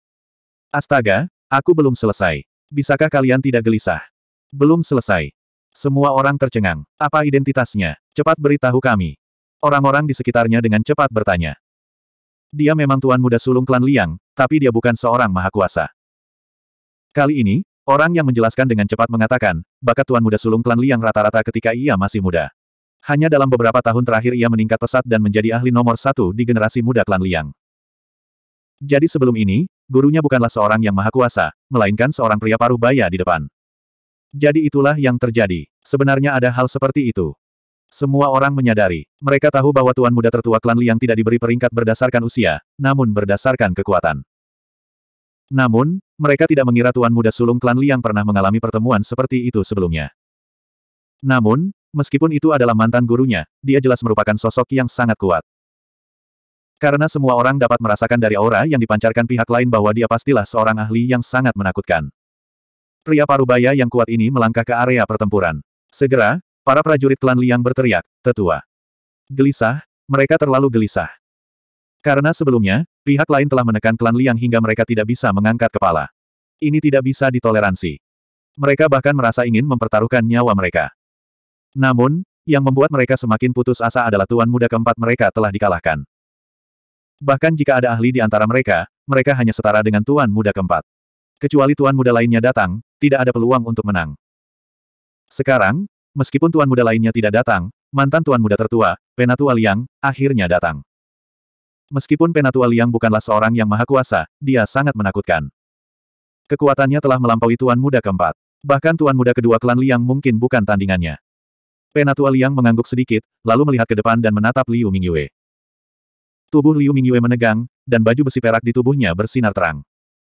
[SPEAKER 1] Astaga, aku belum selesai. Bisakah kalian tidak gelisah? Belum selesai. Semua orang tercengang. Apa identitasnya? Cepat beritahu kami. Orang-orang di sekitarnya dengan cepat bertanya. Dia memang tuan muda sulung klan Liang, tapi dia bukan seorang mahakuasa. Kali ini, orang yang menjelaskan dengan cepat mengatakan, bakat tuan muda sulung klan Liang rata-rata ketika ia masih muda. Hanya dalam beberapa tahun terakhir ia meningkat pesat dan menjadi ahli nomor satu di generasi muda klan Liang. Jadi sebelum ini, gurunya bukanlah seorang yang maha kuasa, melainkan seorang pria paruh baya di depan. Jadi itulah yang terjadi. Sebenarnya ada hal seperti itu. Semua orang menyadari. Mereka tahu bahwa tuan muda tertua klan Liang tidak diberi peringkat berdasarkan usia, namun berdasarkan kekuatan. Namun, mereka tidak mengira tuan muda sulung klan Liang pernah mengalami pertemuan seperti itu sebelumnya. Namun, Meskipun itu adalah mantan gurunya, dia jelas merupakan sosok yang sangat kuat. Karena semua orang dapat merasakan dari aura yang dipancarkan pihak lain bahwa dia pastilah seorang ahli yang sangat menakutkan. Pria parubaya yang kuat ini melangkah ke area pertempuran. Segera, para prajurit klan Liang berteriak, tetua. Gelisah, mereka terlalu gelisah. Karena sebelumnya, pihak lain telah menekan klan Liang hingga mereka tidak bisa mengangkat kepala. Ini tidak bisa ditoleransi. Mereka bahkan merasa ingin mempertaruhkan nyawa mereka. Namun, yang membuat mereka semakin putus asa adalah tuan muda keempat mereka telah dikalahkan. Bahkan jika ada ahli di antara mereka, mereka hanya setara dengan tuan muda keempat. Kecuali tuan muda lainnya datang, tidak ada peluang untuk menang. Sekarang, meskipun tuan muda lainnya tidak datang, mantan tuan muda tertua, Penatua Liang, akhirnya datang. Meskipun Penatua Liang bukanlah seorang yang maha kuasa, dia sangat menakutkan. Kekuatannya telah melampaui tuan muda keempat. Bahkan tuan muda kedua klan Liang mungkin bukan tandingannya. Penatua Liang mengangguk sedikit, lalu melihat ke depan dan menatap Liu Mingyue. Tubuh Liu Mingyue menegang, dan baju besi perak di tubuhnya bersinar terang.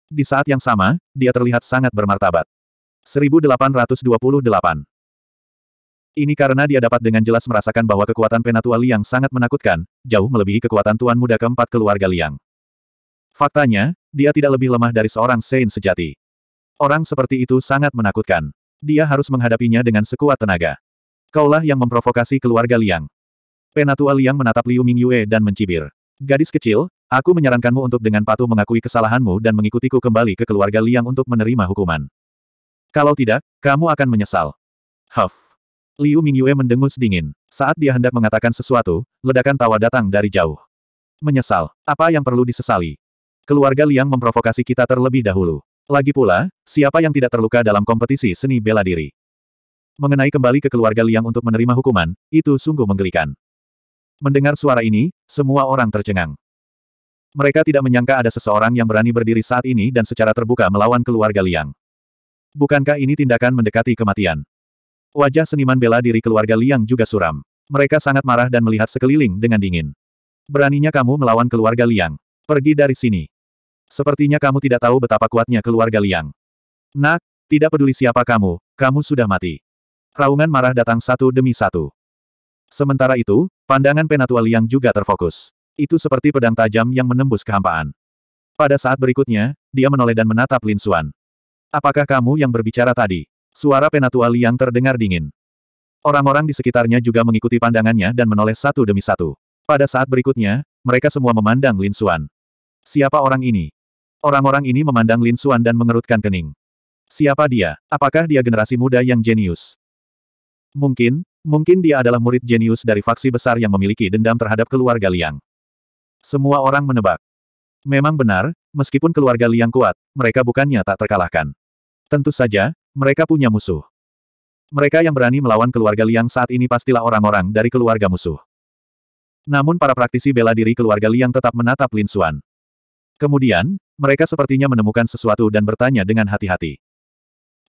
[SPEAKER 1] Di saat yang sama, dia terlihat sangat bermartabat. 1828 Ini karena dia dapat dengan jelas merasakan bahwa kekuatan Penatua Liang sangat menakutkan, jauh melebihi kekuatan Tuan Muda keempat keluarga Liang. Faktanya, dia tidak lebih lemah dari seorang Sein sejati. Orang seperti itu sangat menakutkan. Dia harus menghadapinya dengan sekuat tenaga. Kaulah yang memprovokasi keluarga Liang. Penatua Liang menatap Liu Mingyue dan mencibir. Gadis kecil, aku menyarankanmu untuk dengan patuh mengakui kesalahanmu dan mengikutiku kembali ke keluarga Liang untuk menerima hukuman. Kalau tidak, kamu akan menyesal. Huff. Liu Mingyue mendengus dingin. Saat dia hendak mengatakan sesuatu, ledakan tawa datang dari jauh. Menyesal. Apa yang perlu disesali? Keluarga Liang memprovokasi kita terlebih dahulu. Lagi pula, siapa yang tidak terluka dalam kompetisi seni bela diri? mengenai kembali ke keluarga Liang untuk menerima hukuman, itu sungguh menggelikan. Mendengar suara ini, semua orang tercengang. Mereka tidak menyangka ada seseorang yang berani berdiri saat ini dan secara terbuka melawan keluarga Liang. Bukankah ini tindakan mendekati kematian? Wajah seniman bela diri keluarga Liang juga suram. Mereka sangat marah dan melihat sekeliling dengan dingin. Beraninya kamu melawan keluarga Liang. Pergi dari sini. Sepertinya kamu tidak tahu betapa kuatnya keluarga Liang. Nak, tidak peduli siapa kamu, kamu sudah mati. Raungan marah datang satu demi satu. Sementara itu, pandangan Penatua Liang juga terfokus. Itu seperti pedang tajam yang menembus kehampaan. Pada saat berikutnya, dia menoleh dan menatap Lin Xuan. Apakah kamu yang berbicara tadi? Suara Penatua Liang terdengar dingin. Orang-orang di sekitarnya juga mengikuti pandangannya dan menoleh satu demi satu. Pada saat berikutnya, mereka semua memandang Lin Xuan. Siapa orang ini? Orang-orang ini memandang Lin Xuan dan mengerutkan kening. Siapa dia? Apakah dia generasi muda yang jenius? Mungkin, mungkin dia adalah murid jenius dari faksi besar yang memiliki dendam terhadap keluarga Liang. Semua orang menebak. Memang benar, meskipun keluarga Liang kuat, mereka bukannya tak terkalahkan. Tentu saja, mereka punya musuh. Mereka yang berani melawan keluarga Liang saat ini pastilah orang-orang dari keluarga musuh. Namun para praktisi bela diri keluarga Liang tetap menatap Lin Xuan. Kemudian, mereka sepertinya menemukan sesuatu dan bertanya dengan hati-hati.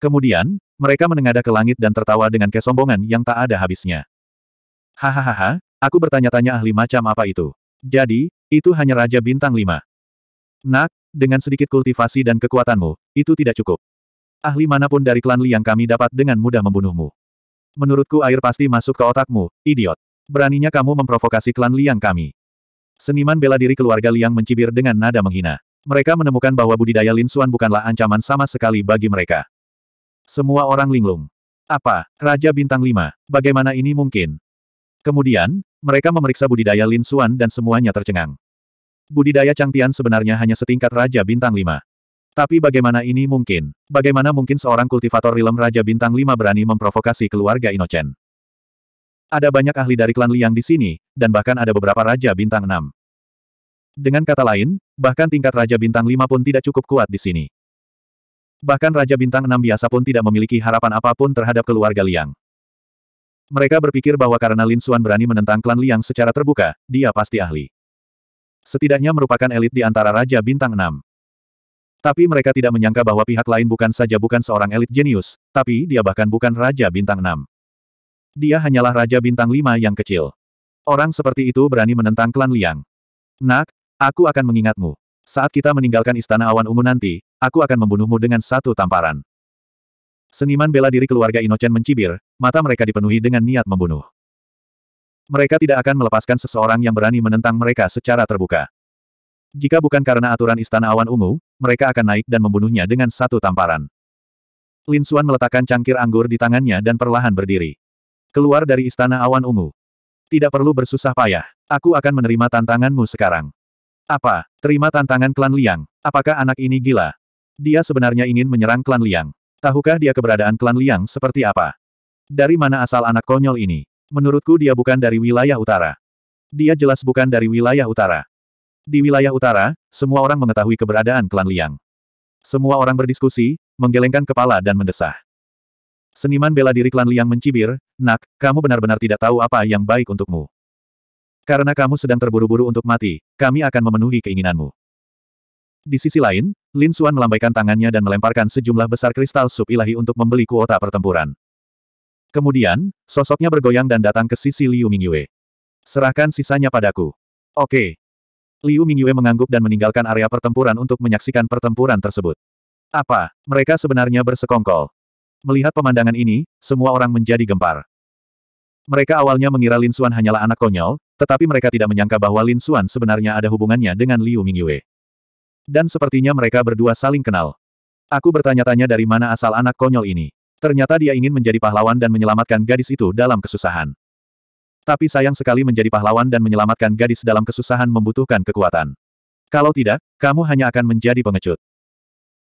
[SPEAKER 1] Kemudian, mereka menengadah ke langit dan tertawa dengan kesombongan yang tak ada habisnya. Hahaha, aku bertanya-tanya ahli macam apa itu. Jadi, itu hanya Raja Bintang 5. Nak, dengan sedikit kultivasi dan kekuatanmu, itu tidak cukup. Ahli manapun dari klan Liang kami dapat dengan mudah membunuhmu. Menurutku air pasti masuk ke otakmu, idiot. Beraninya kamu memprovokasi klan Liang kami. Seniman bela diri keluarga Liang mencibir dengan nada menghina. Mereka menemukan bahwa budidaya Lin Xuan bukanlah ancaman sama sekali bagi mereka. Semua orang linglung. Apa, Raja Bintang 5, bagaimana ini mungkin? Kemudian, mereka memeriksa budidaya Lin Suan dan semuanya tercengang. Budidaya Tian sebenarnya hanya setingkat Raja Bintang 5. Tapi bagaimana ini mungkin? Bagaimana mungkin seorang kultivator rilem Raja Bintang 5 berani memprovokasi keluarga Inochen? Ada banyak ahli dari klan Liang di sini, dan bahkan ada beberapa Raja Bintang 6. Dengan kata lain, bahkan tingkat Raja Bintang 5 pun tidak cukup kuat di sini. Bahkan Raja Bintang Enam biasa pun tidak memiliki harapan apapun terhadap keluarga Liang. Mereka berpikir bahwa karena Lin Xuan berani menentang klan Liang secara terbuka, dia pasti ahli. Setidaknya merupakan elit di antara Raja Bintang Enam. Tapi mereka tidak menyangka bahwa pihak lain bukan saja bukan seorang elit jenius, tapi dia bahkan bukan Raja Bintang Enam. Dia hanyalah Raja Bintang Lima yang kecil. Orang seperti itu berani menentang klan Liang. Nak, aku akan mengingatmu. Saat kita meninggalkan Istana Awan Ungu nanti, aku akan membunuhmu dengan satu tamparan. Seniman bela diri keluarga Inocen mencibir, mata mereka dipenuhi dengan niat membunuh. Mereka tidak akan melepaskan seseorang yang berani menentang mereka secara terbuka. Jika bukan karena aturan Istana Awan Ungu, mereka akan naik dan membunuhnya dengan satu tamparan. Lin Xuan meletakkan cangkir anggur di tangannya dan perlahan berdiri. Keluar dari Istana Awan Ungu. Tidak perlu bersusah payah. Aku akan menerima tantanganmu sekarang. Apa? Terima tantangan klan Liang. Apakah anak ini gila? Dia sebenarnya ingin menyerang klan Liang. Tahukah dia keberadaan klan Liang seperti apa? Dari mana asal anak konyol ini? Menurutku dia bukan dari wilayah utara. Dia jelas bukan dari wilayah utara. Di wilayah utara, semua orang mengetahui keberadaan klan Liang. Semua orang berdiskusi, menggelengkan kepala dan mendesah. Seniman bela diri klan Liang mencibir, Nak, kamu benar-benar tidak tahu apa yang baik untukmu. Karena kamu sedang terburu-buru untuk mati, kami akan memenuhi keinginanmu. Di sisi lain, Lin Xuan melambaikan tangannya dan melemparkan sejumlah besar kristal sub ilahi untuk membeli kuota pertempuran. Kemudian, sosoknya bergoyang dan datang ke sisi Liu Mingyue. Serahkan sisanya padaku. Oke. Liu Mingyue mengangguk dan meninggalkan area pertempuran untuk menyaksikan pertempuran tersebut. Apa, mereka sebenarnya bersekongkol. Melihat pemandangan ini, semua orang menjadi gempar. Mereka awalnya mengira Lin Xuan hanyalah anak konyol, tetapi mereka tidak menyangka bahwa Lin Xuan sebenarnya ada hubungannya dengan Liu Mingyue. Dan sepertinya mereka berdua saling kenal. Aku bertanya-tanya dari mana asal anak konyol ini. Ternyata dia ingin menjadi pahlawan dan menyelamatkan gadis itu dalam kesusahan. Tapi sayang sekali menjadi pahlawan dan menyelamatkan gadis dalam kesusahan membutuhkan kekuatan. Kalau tidak, kamu hanya akan menjadi pengecut.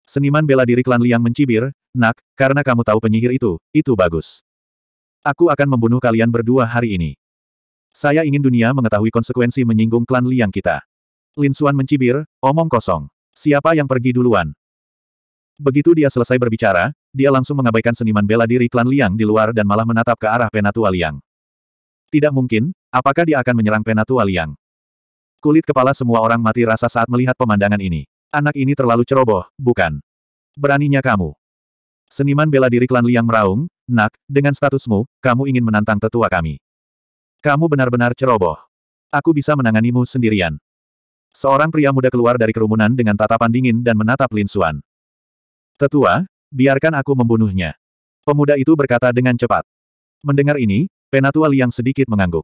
[SPEAKER 1] Seniman bela diri klan Liang mencibir, Nak, karena kamu tahu penyihir itu, itu bagus. Aku akan membunuh kalian berdua hari ini. Saya ingin dunia mengetahui konsekuensi menyinggung klan Liang kita. Lin Xuan mencibir, omong kosong. Siapa yang pergi duluan? Begitu dia selesai berbicara, dia langsung mengabaikan seniman bela diri klan Liang di luar dan malah menatap ke arah Penatua Liang. Tidak mungkin, apakah dia akan menyerang Penatua Liang? Kulit kepala semua orang mati rasa saat melihat pemandangan ini. Anak ini terlalu ceroboh, bukan? Beraninya kamu. Seniman bela diri klan Liang meraung, nak, dengan statusmu, kamu ingin menantang tetua kami. Kamu benar-benar ceroboh. Aku bisa menanganimu sendirian. Seorang pria muda keluar dari kerumunan dengan tatapan dingin dan menatap Lin Suan. Tetua, biarkan aku membunuhnya. Pemuda itu berkata dengan cepat. Mendengar ini, Penatua Liang sedikit mengangguk.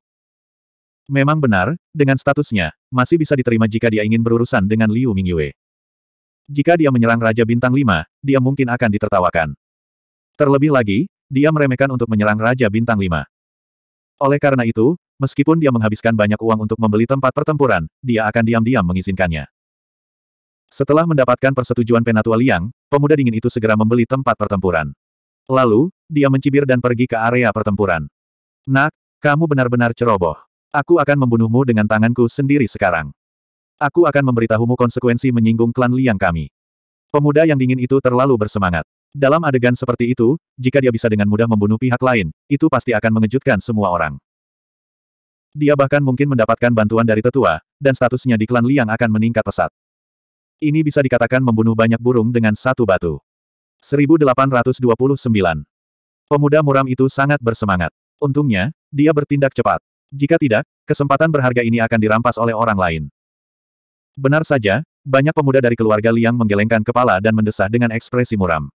[SPEAKER 1] Memang benar, dengan statusnya, masih bisa diterima jika dia ingin berurusan dengan Liu Mingyue. Jika dia menyerang Raja Bintang 5, dia mungkin akan ditertawakan. Terlebih lagi, dia meremehkan untuk menyerang Raja Bintang 5. Oleh karena itu, meskipun dia menghabiskan banyak uang untuk membeli tempat pertempuran, dia akan diam-diam mengizinkannya. Setelah mendapatkan persetujuan Penatua Liang, pemuda dingin itu segera membeli tempat pertempuran. Lalu, dia mencibir dan pergi ke area pertempuran. Nak, kamu benar-benar ceroboh. Aku akan membunuhmu dengan tanganku sendiri sekarang. Aku akan memberitahumu konsekuensi menyinggung klan Liang kami. Pemuda yang dingin itu terlalu bersemangat. Dalam adegan seperti itu, jika dia bisa dengan mudah membunuh pihak lain, itu pasti akan mengejutkan semua orang. Dia bahkan mungkin mendapatkan bantuan dari tetua, dan statusnya di klan Liang akan meningkat pesat. Ini bisa dikatakan membunuh banyak burung dengan satu batu. 1829. Pemuda muram itu sangat bersemangat. Untungnya, dia bertindak cepat. Jika tidak, kesempatan berharga ini akan dirampas oleh orang lain. Benar saja, banyak pemuda dari keluarga Liang menggelengkan kepala dan mendesah dengan ekspresi muram.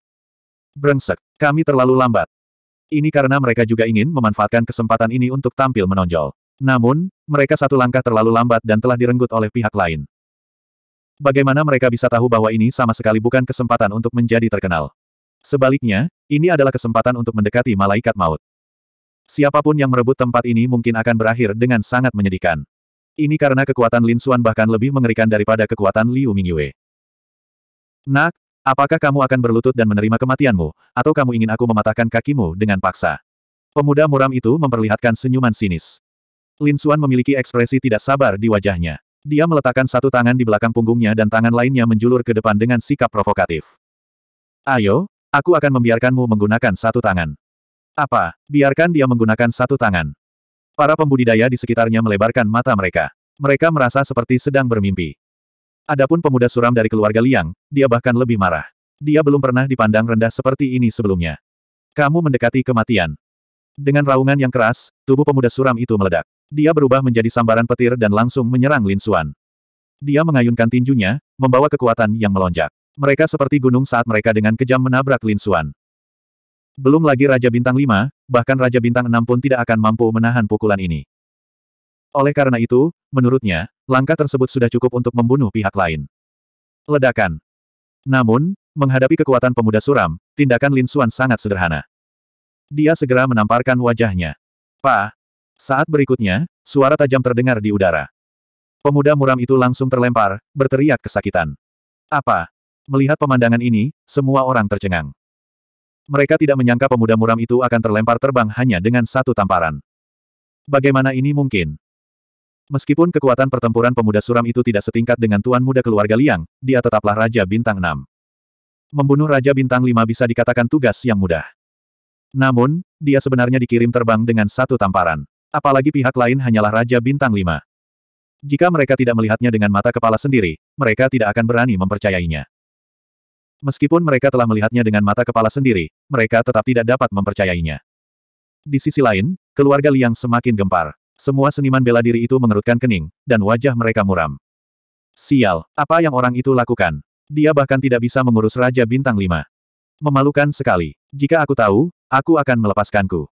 [SPEAKER 1] Brengsek. Kami terlalu lambat. Ini karena mereka juga ingin memanfaatkan kesempatan ini untuk tampil menonjol. Namun, mereka satu langkah terlalu lambat dan telah direnggut oleh pihak lain. Bagaimana mereka bisa tahu bahwa ini sama sekali bukan kesempatan untuk menjadi terkenal? Sebaliknya, ini adalah kesempatan untuk mendekati malaikat maut. Siapapun yang merebut tempat ini mungkin akan berakhir dengan sangat menyedihkan. Ini karena kekuatan Lin Suan bahkan lebih mengerikan daripada kekuatan Liu Mingyue. Nak, Apakah kamu akan berlutut dan menerima kematianmu, atau kamu ingin aku mematahkan kakimu dengan paksa? Pemuda muram itu memperlihatkan senyuman sinis. Lin Xuan memiliki ekspresi tidak sabar di wajahnya. Dia meletakkan satu tangan di belakang punggungnya dan tangan lainnya menjulur ke depan dengan sikap provokatif. Ayo, aku akan membiarkanmu menggunakan satu tangan. Apa, biarkan dia menggunakan satu tangan. Para pembudidaya di sekitarnya melebarkan mata mereka. Mereka merasa seperti sedang bermimpi. Adapun pemuda suram dari keluarga Liang, dia bahkan lebih marah. Dia belum pernah dipandang rendah seperti ini sebelumnya. Kamu mendekati kematian. Dengan raungan yang keras, tubuh pemuda suram itu meledak. Dia berubah menjadi sambaran petir dan langsung menyerang Lin Xuan. Dia mengayunkan tinjunya, membawa kekuatan yang melonjak. Mereka seperti gunung saat mereka dengan kejam menabrak Lin Xuan. Belum lagi Raja Bintang 5, bahkan Raja Bintang 6 pun tidak akan mampu menahan pukulan ini. Oleh karena itu, menurutnya, Langkah tersebut sudah cukup untuk membunuh pihak lain. Ledakan. Namun, menghadapi kekuatan pemuda suram, tindakan Lin Xuan sangat sederhana. Dia segera menamparkan wajahnya. Pa! Saat berikutnya, suara tajam terdengar di udara. Pemuda muram itu langsung terlempar, berteriak kesakitan. Apa? Melihat pemandangan ini, semua orang tercengang. Mereka tidak menyangka pemuda muram itu akan terlempar terbang hanya dengan satu tamparan. Bagaimana ini mungkin? Meskipun kekuatan pertempuran pemuda suram itu tidak setingkat dengan tuan muda keluarga Liang, dia tetaplah Raja Bintang 6. Membunuh Raja Bintang 5 bisa dikatakan tugas yang mudah. Namun, dia sebenarnya dikirim terbang dengan satu tamparan. Apalagi pihak lain hanyalah Raja Bintang 5. Jika mereka tidak melihatnya dengan mata kepala sendiri, mereka tidak akan berani mempercayainya. Meskipun mereka telah melihatnya dengan mata kepala sendiri, mereka tetap tidak dapat mempercayainya. Di sisi lain, keluarga Liang semakin gempar. Semua seniman bela diri itu mengerutkan kening, dan wajah mereka muram. Sial, apa yang orang itu lakukan? Dia bahkan tidak bisa mengurus Raja Bintang Lima. Memalukan sekali. Jika aku tahu, aku akan melepaskanku.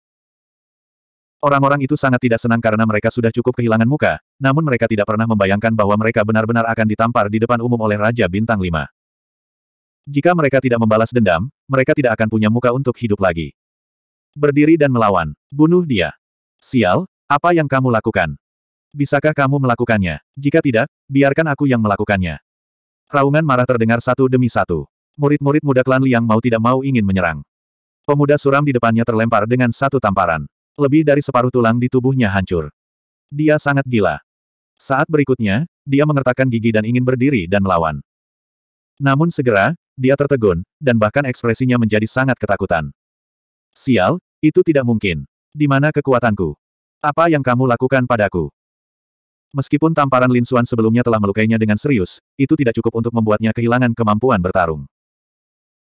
[SPEAKER 1] Orang-orang itu sangat tidak senang karena mereka sudah cukup kehilangan muka, namun mereka tidak pernah membayangkan bahwa mereka benar-benar akan ditampar di depan umum oleh Raja Bintang Lima. Jika mereka tidak membalas dendam, mereka tidak akan punya muka untuk hidup lagi. Berdiri dan melawan. Bunuh dia. Sial, apa yang kamu lakukan? Bisakah kamu melakukannya? Jika tidak, biarkan aku yang melakukannya. Raungan marah terdengar satu demi satu. Murid-murid muda klan Liang mau tidak mau ingin menyerang. Pemuda suram di depannya terlempar dengan satu tamparan. Lebih dari separuh tulang di tubuhnya hancur. Dia sangat gila. Saat berikutnya, dia mengertakkan gigi dan ingin berdiri dan melawan. Namun segera, dia tertegun, dan bahkan ekspresinya menjadi sangat ketakutan. Sial, itu tidak mungkin. Di mana kekuatanku? Apa yang kamu lakukan padaku? Meskipun tamparan Lin Xuan sebelumnya telah melukainya dengan serius, itu tidak cukup untuk membuatnya kehilangan kemampuan bertarung.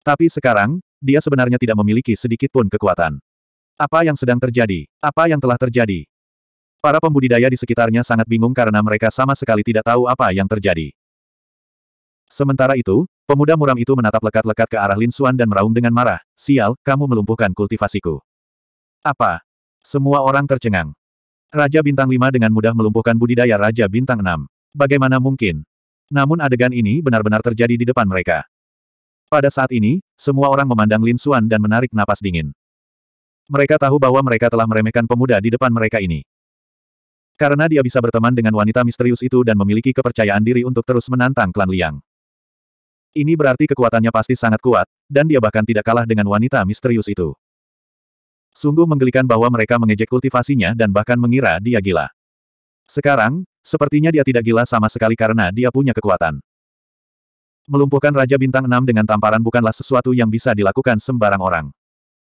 [SPEAKER 1] Tapi sekarang, dia sebenarnya tidak memiliki sedikit pun kekuatan. Apa yang sedang terjadi? Apa yang telah terjadi? Para pembudidaya di sekitarnya sangat bingung karena mereka sama sekali tidak tahu apa yang terjadi. Sementara itu, pemuda muram itu menatap lekat-lekat ke arah Lin Xuan dan meraung dengan marah, sial, kamu melumpuhkan kultivasiku. Apa? Semua orang tercengang. Raja Bintang 5 dengan mudah melumpuhkan budidaya Raja Bintang 6. Bagaimana mungkin? Namun adegan ini benar-benar terjadi di depan mereka. Pada saat ini, semua orang memandang Lin Xuan dan menarik napas dingin. Mereka tahu bahwa mereka telah meremehkan pemuda di depan mereka ini. Karena dia bisa berteman dengan wanita misterius itu dan memiliki kepercayaan diri untuk terus menantang klan Liang. Ini berarti kekuatannya pasti sangat kuat, dan dia bahkan tidak kalah dengan wanita misterius itu. Sungguh menggelikan bahwa mereka mengejek kultivasinya dan bahkan mengira dia gila. Sekarang, sepertinya dia tidak gila sama sekali karena dia punya kekuatan. Melumpuhkan Raja Bintang 6 dengan tamparan bukanlah sesuatu yang bisa dilakukan sembarang orang.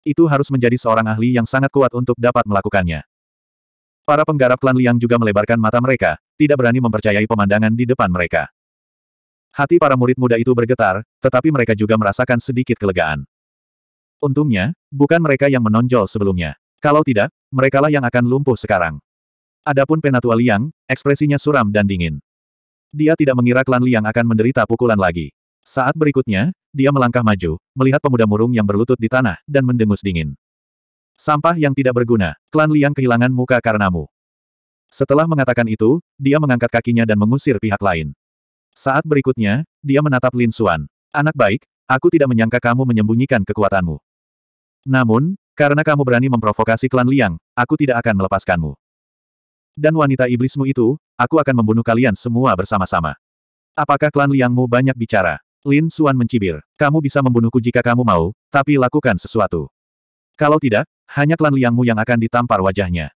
[SPEAKER 1] Itu harus menjadi seorang ahli yang sangat kuat untuk dapat melakukannya. Para penggarap klan Liang juga melebarkan mata mereka, tidak berani mempercayai pemandangan di depan mereka. Hati para murid muda itu bergetar, tetapi mereka juga merasakan sedikit kelegaan. Untungnya, bukan mereka yang menonjol sebelumnya. Kalau tidak, merekalah yang akan lumpuh sekarang. Adapun Penatua Liang, ekspresinya suram dan dingin. Dia tidak mengira klan Liang akan menderita pukulan lagi. Saat berikutnya, dia melangkah maju, melihat pemuda murung yang berlutut di tanah, dan mendengus dingin. Sampah yang tidak berguna, klan Liang kehilangan muka karenamu. Setelah mengatakan itu, dia mengangkat kakinya dan mengusir pihak lain. Saat berikutnya, dia menatap Lin Xuan. Anak baik, aku tidak menyangka kamu menyembunyikan kekuatanmu. Namun, karena kamu berani memprovokasi klan Liang, aku tidak akan melepaskanmu. Dan wanita iblismu itu, aku akan membunuh kalian semua bersama-sama. Apakah klan Liangmu banyak bicara? Lin Suan mencibir. Kamu bisa membunuhku jika kamu mau, tapi lakukan sesuatu. Kalau tidak, hanya klan Liangmu yang akan ditampar wajahnya.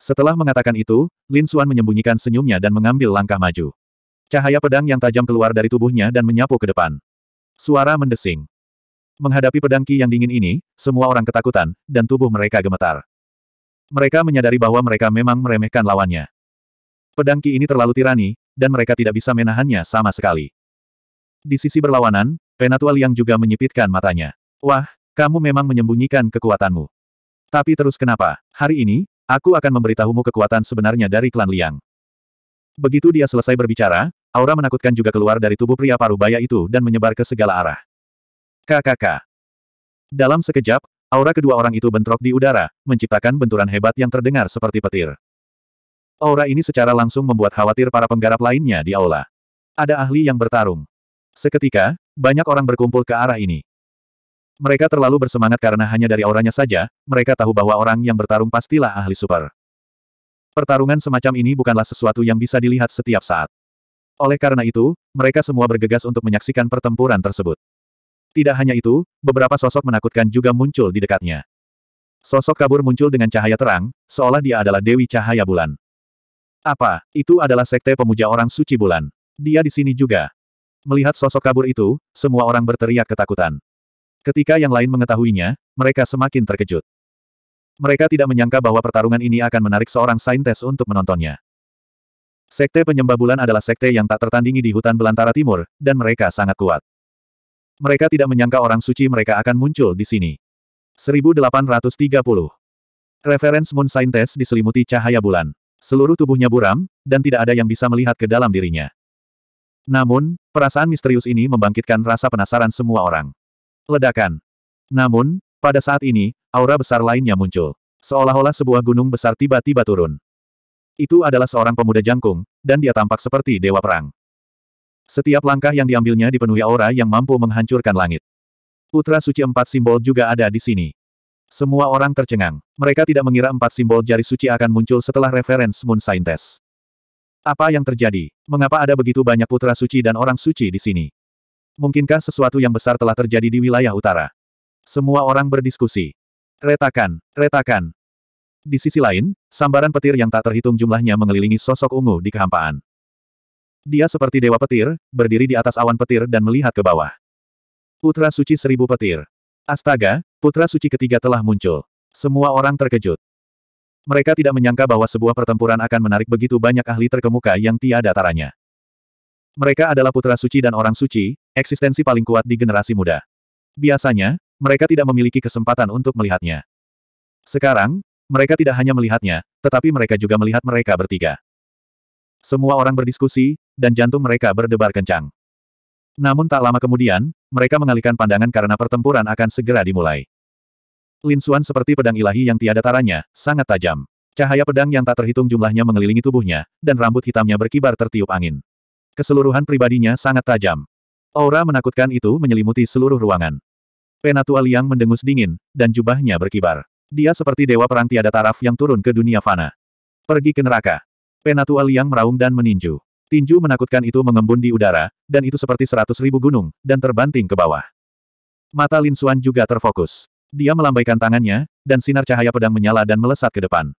[SPEAKER 1] Setelah mengatakan itu, Lin Suan menyembunyikan senyumnya dan mengambil langkah maju. Cahaya pedang yang tajam keluar dari tubuhnya dan menyapu ke depan. Suara mendesing. Menghadapi pedang Ki yang dingin ini, semua orang ketakutan, dan tubuh mereka gemetar. Mereka menyadari bahwa mereka memang meremehkan lawannya. Pedang Ki ini terlalu tirani, dan mereka tidak bisa menahannya sama sekali. Di sisi berlawanan, Penatual yang juga menyipitkan matanya. Wah, kamu memang menyembunyikan kekuatanmu. Tapi terus kenapa? Hari ini, aku akan memberitahumu kekuatan sebenarnya dari klan Liang. Begitu dia selesai berbicara, aura menakutkan juga keluar dari tubuh pria parubaya itu dan menyebar ke segala arah. KKK. Dalam sekejap, aura kedua orang itu bentrok di udara, menciptakan benturan hebat yang terdengar seperti petir. Aura ini secara langsung membuat khawatir para penggarap lainnya di aula. Ada ahli yang bertarung. Seketika, banyak orang berkumpul ke arah ini. Mereka terlalu bersemangat karena hanya dari auranya saja, mereka tahu bahwa orang yang bertarung pastilah ahli super. Pertarungan semacam ini bukanlah sesuatu yang bisa dilihat setiap saat. Oleh karena itu, mereka semua bergegas untuk menyaksikan pertempuran tersebut. Tidak hanya itu, beberapa sosok menakutkan juga muncul di dekatnya. Sosok kabur muncul dengan cahaya terang, seolah dia adalah Dewi Cahaya Bulan. Apa, itu adalah sekte pemuja orang suci bulan. Dia di sini juga. Melihat sosok kabur itu, semua orang berteriak ketakutan. Ketika yang lain mengetahuinya, mereka semakin terkejut. Mereka tidak menyangka bahwa pertarungan ini akan menarik seorang saintes untuk menontonnya. Sekte penyembah bulan adalah sekte yang tak tertandingi di hutan belantara timur, dan mereka sangat kuat. Mereka tidak menyangka orang suci mereka akan muncul di sini. 1830. Reference Moon Scientist diselimuti cahaya bulan. Seluruh tubuhnya buram, dan tidak ada yang bisa melihat ke dalam dirinya. Namun, perasaan misterius ini membangkitkan rasa penasaran semua orang. Ledakan. Namun, pada saat ini, aura besar lainnya muncul. Seolah-olah sebuah gunung besar tiba-tiba turun. Itu adalah seorang pemuda jangkung, dan dia tampak seperti dewa perang. Setiap langkah yang diambilnya dipenuhi aura yang mampu menghancurkan langit. Putra suci empat simbol juga ada di sini. Semua orang tercengang. Mereka tidak mengira empat simbol jari suci akan muncul setelah referensi Moon Scientist. Apa yang terjadi? Mengapa ada begitu banyak putra suci dan orang suci di sini? Mungkinkah sesuatu yang besar telah terjadi di wilayah utara? Semua orang berdiskusi. Retakan, retakan. Di sisi lain, sambaran petir yang tak terhitung jumlahnya mengelilingi sosok ungu di kehampaan. Dia seperti dewa petir, berdiri di atas awan petir dan melihat ke bawah. Putra suci seribu petir. Astaga, putra suci ketiga telah muncul. Semua orang terkejut. Mereka tidak menyangka bahwa sebuah pertempuran akan menarik begitu banyak ahli terkemuka yang tiada taranya. Mereka adalah putra suci dan orang suci, eksistensi paling kuat di generasi muda. Biasanya, mereka tidak memiliki kesempatan untuk melihatnya. Sekarang, mereka tidak hanya melihatnya, tetapi mereka juga melihat mereka bertiga. Semua orang berdiskusi, dan jantung mereka berdebar kencang. Namun tak lama kemudian, mereka mengalihkan pandangan karena pertempuran akan segera dimulai. Lin Xuan seperti pedang ilahi yang tiada taranya, sangat tajam. Cahaya pedang yang tak terhitung jumlahnya mengelilingi tubuhnya, dan rambut hitamnya berkibar tertiup angin. Keseluruhan pribadinya sangat tajam. Aura menakutkan itu menyelimuti seluruh ruangan. Penatua Liang mendengus dingin, dan jubahnya berkibar. Dia seperti dewa perang tiada taraf yang turun ke dunia fana. Pergi ke neraka. Penatua Liang meraung dan meninju. Tinju menakutkan itu mengembun di udara, dan itu seperti seratus ribu gunung, dan terbanting ke bawah. Mata Lin Xuan juga terfokus. Dia melambaikan tangannya, dan sinar cahaya pedang menyala dan melesat ke depan.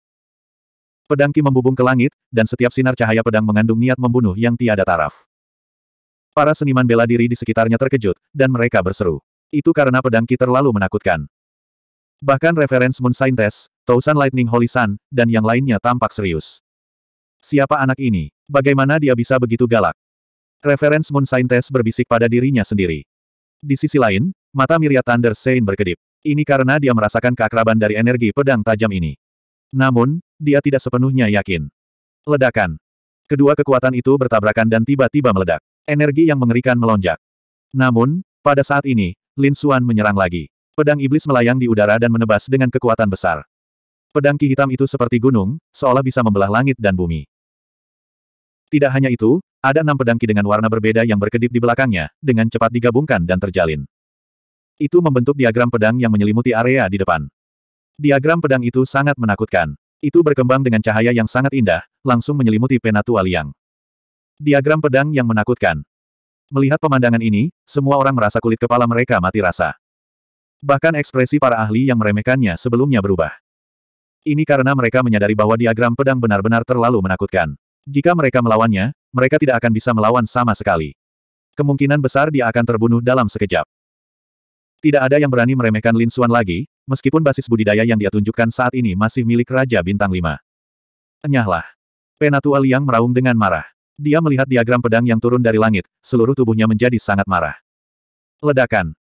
[SPEAKER 1] Pedang Ki membubung ke langit, dan setiap sinar cahaya pedang mengandung niat membunuh yang tiada taraf. Para seniman bela diri di sekitarnya terkejut, dan mereka berseru. Itu karena pedang Ki terlalu menakutkan. Bahkan referens Moon Saintes, Tousan Lightning Holy Sun, dan yang lainnya tampak serius. Siapa anak ini? Bagaimana dia bisa begitu galak? Referens Moon Saintes berbisik pada dirinya sendiri. Di sisi lain, mata Miria Thunder Saint berkedip. Ini karena dia merasakan keakraban dari energi pedang tajam ini. Namun, dia tidak sepenuhnya yakin. Ledakan. Kedua kekuatan itu bertabrakan dan tiba-tiba meledak. Energi yang mengerikan melonjak. Namun, pada saat ini, Lin Suan menyerang lagi. Pedang iblis melayang di udara dan menebas dengan kekuatan besar. Pedang Ki Hitam itu seperti gunung, seolah bisa membelah langit dan bumi. Tidak hanya itu, ada enam pedang Ki dengan warna berbeda yang berkedip di belakangnya, dengan cepat digabungkan dan terjalin. Itu membentuk diagram pedang yang menyelimuti area di depan. Diagram pedang itu sangat menakutkan. Itu berkembang dengan cahaya yang sangat indah, langsung menyelimuti Penatua Liang. Diagram pedang yang menakutkan. Melihat pemandangan ini, semua orang merasa kulit kepala mereka mati rasa. Bahkan ekspresi para ahli yang meremehkannya sebelumnya berubah. Ini karena mereka menyadari bahwa diagram pedang benar-benar terlalu menakutkan. Jika mereka melawannya, mereka tidak akan bisa melawan sama sekali. Kemungkinan besar dia akan terbunuh dalam sekejap. Tidak ada yang berani meremehkan Lin Xuan lagi, meskipun basis budidaya yang dia tunjukkan saat ini masih milik Raja Bintang 5. Enyahlah. Penatua Liang meraung dengan marah. Dia melihat diagram pedang yang turun dari langit, seluruh tubuhnya menjadi sangat marah. Ledakan.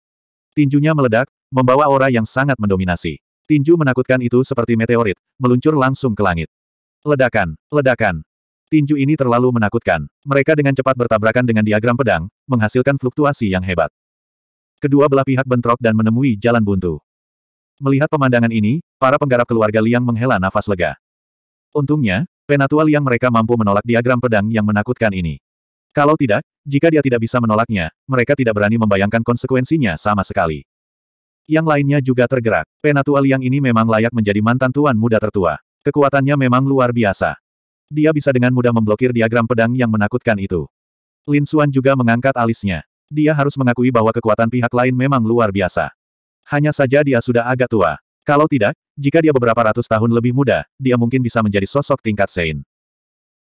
[SPEAKER 1] Tinjunya meledak, membawa aura yang sangat mendominasi. Tinju menakutkan itu seperti meteorit, meluncur langsung ke langit. Ledakan, ledakan. Tinju ini terlalu menakutkan. Mereka dengan cepat bertabrakan dengan diagram pedang, menghasilkan fluktuasi yang hebat. Kedua belah pihak bentrok dan menemui jalan buntu. Melihat pemandangan ini, para penggarap keluarga Liang menghela nafas lega. Untungnya, penatua Liang mereka mampu menolak diagram pedang yang menakutkan ini. Kalau tidak, jika dia tidak bisa menolaknya, mereka tidak berani membayangkan konsekuensinya sama sekali. Yang lainnya juga tergerak. Penatua Liang ini memang layak menjadi mantan tuan muda tertua. Kekuatannya memang luar biasa. Dia bisa dengan mudah memblokir diagram pedang yang menakutkan itu. Lin Xuan juga mengangkat alisnya. Dia harus mengakui bahwa kekuatan pihak lain memang luar biasa. Hanya saja dia sudah agak tua. Kalau tidak, jika dia beberapa ratus tahun lebih muda, dia mungkin bisa menjadi sosok tingkat Sein.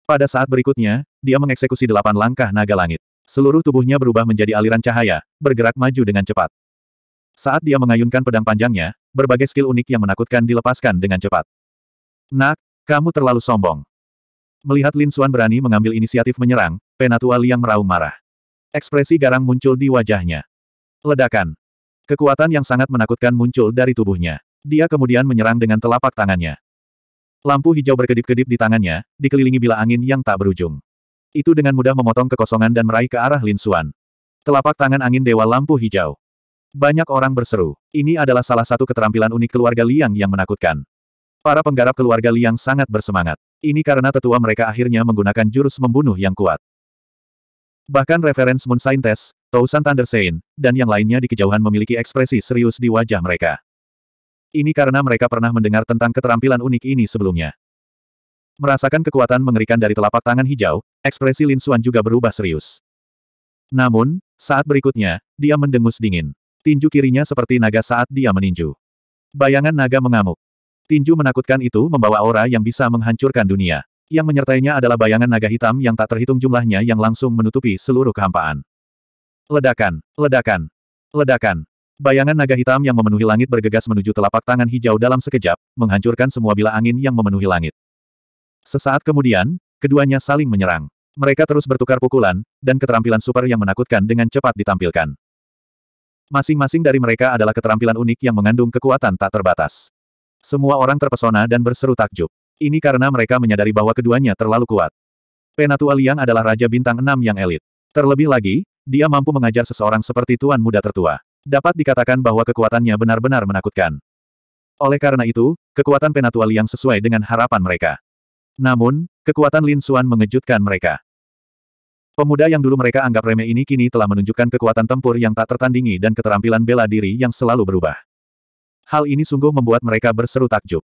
[SPEAKER 1] Pada saat berikutnya, dia mengeksekusi delapan langkah naga langit. Seluruh tubuhnya berubah menjadi aliran cahaya, bergerak maju dengan cepat. Saat dia mengayunkan pedang panjangnya, berbagai skill unik yang menakutkan dilepaskan dengan cepat. Nak, kamu terlalu sombong. Melihat Lin Xuan berani mengambil inisiatif menyerang, Penatua Liang meraung marah. Ekspresi garang muncul di wajahnya. Ledakan. Kekuatan yang sangat menakutkan muncul dari tubuhnya. Dia kemudian menyerang dengan telapak tangannya. Lampu hijau berkedip-kedip di tangannya, dikelilingi bila angin yang tak berujung. Itu dengan mudah memotong kekosongan dan meraih ke arah Lin Xuan. Telapak tangan angin Dewa Lampu Hijau. Banyak orang berseru. Ini adalah salah satu keterampilan unik keluarga Liang yang menakutkan. Para penggarap keluarga Liang sangat bersemangat. Ini karena tetua mereka akhirnya menggunakan jurus membunuh yang kuat. Bahkan referensi Moon Scientist, Tousan Thunder Saint, dan yang lainnya di kejauhan memiliki ekspresi serius di wajah mereka. Ini karena mereka pernah mendengar tentang keterampilan unik ini sebelumnya. Merasakan kekuatan mengerikan dari telapak tangan hijau, ekspresi Lin Xuan juga berubah serius. Namun, saat berikutnya, dia mendengus dingin. Tinju kirinya seperti naga saat dia meninju. Bayangan naga mengamuk. Tinju menakutkan itu membawa aura yang bisa menghancurkan dunia. Yang menyertainya adalah bayangan naga hitam yang tak terhitung jumlahnya yang langsung menutupi seluruh kehampaan. Ledakan, ledakan, ledakan. Bayangan naga hitam yang memenuhi langit bergegas menuju telapak tangan hijau dalam sekejap, menghancurkan semua bila angin yang memenuhi langit. Sesaat kemudian, keduanya saling menyerang. Mereka terus bertukar pukulan, dan keterampilan super yang menakutkan dengan cepat ditampilkan. Masing-masing dari mereka adalah keterampilan unik yang mengandung kekuatan tak terbatas. Semua orang terpesona dan berseru takjub. Ini karena mereka menyadari bahwa keduanya terlalu kuat. Penatua Liang adalah raja bintang enam yang elit. Terlebih lagi, dia mampu mengajar seseorang seperti tuan muda tertua. Dapat dikatakan bahwa kekuatannya benar-benar menakutkan. Oleh karena itu, kekuatan Penatua Liang sesuai dengan harapan mereka. Namun, kekuatan Lin Suan mengejutkan mereka. Pemuda yang dulu mereka anggap remeh ini kini telah menunjukkan kekuatan tempur yang tak tertandingi dan keterampilan bela diri yang selalu berubah. Hal ini sungguh membuat mereka berseru takjub.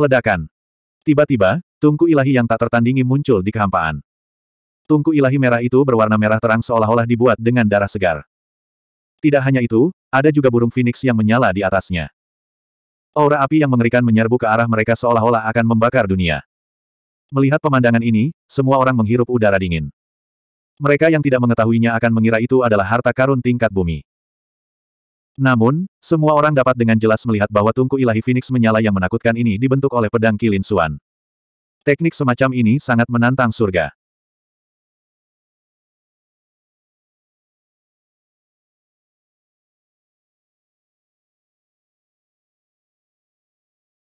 [SPEAKER 1] Ledakan. Tiba-tiba, tungku ilahi yang tak tertandingi muncul di kehampaan. Tungku ilahi merah itu berwarna merah terang seolah-olah dibuat dengan darah segar. Tidak hanya itu, ada juga burung phoenix yang menyala di atasnya. Aura api yang mengerikan menyerbu ke arah mereka seolah-olah akan membakar dunia. Melihat pemandangan ini, semua orang menghirup udara dingin. Mereka yang tidak mengetahuinya akan mengira itu adalah harta karun tingkat bumi. Namun, semua orang dapat dengan jelas melihat bahwa tungku ilahi Phoenix menyala yang menakutkan ini dibentuk oleh pedang Kilin Suan. Teknik semacam ini sangat menantang surga.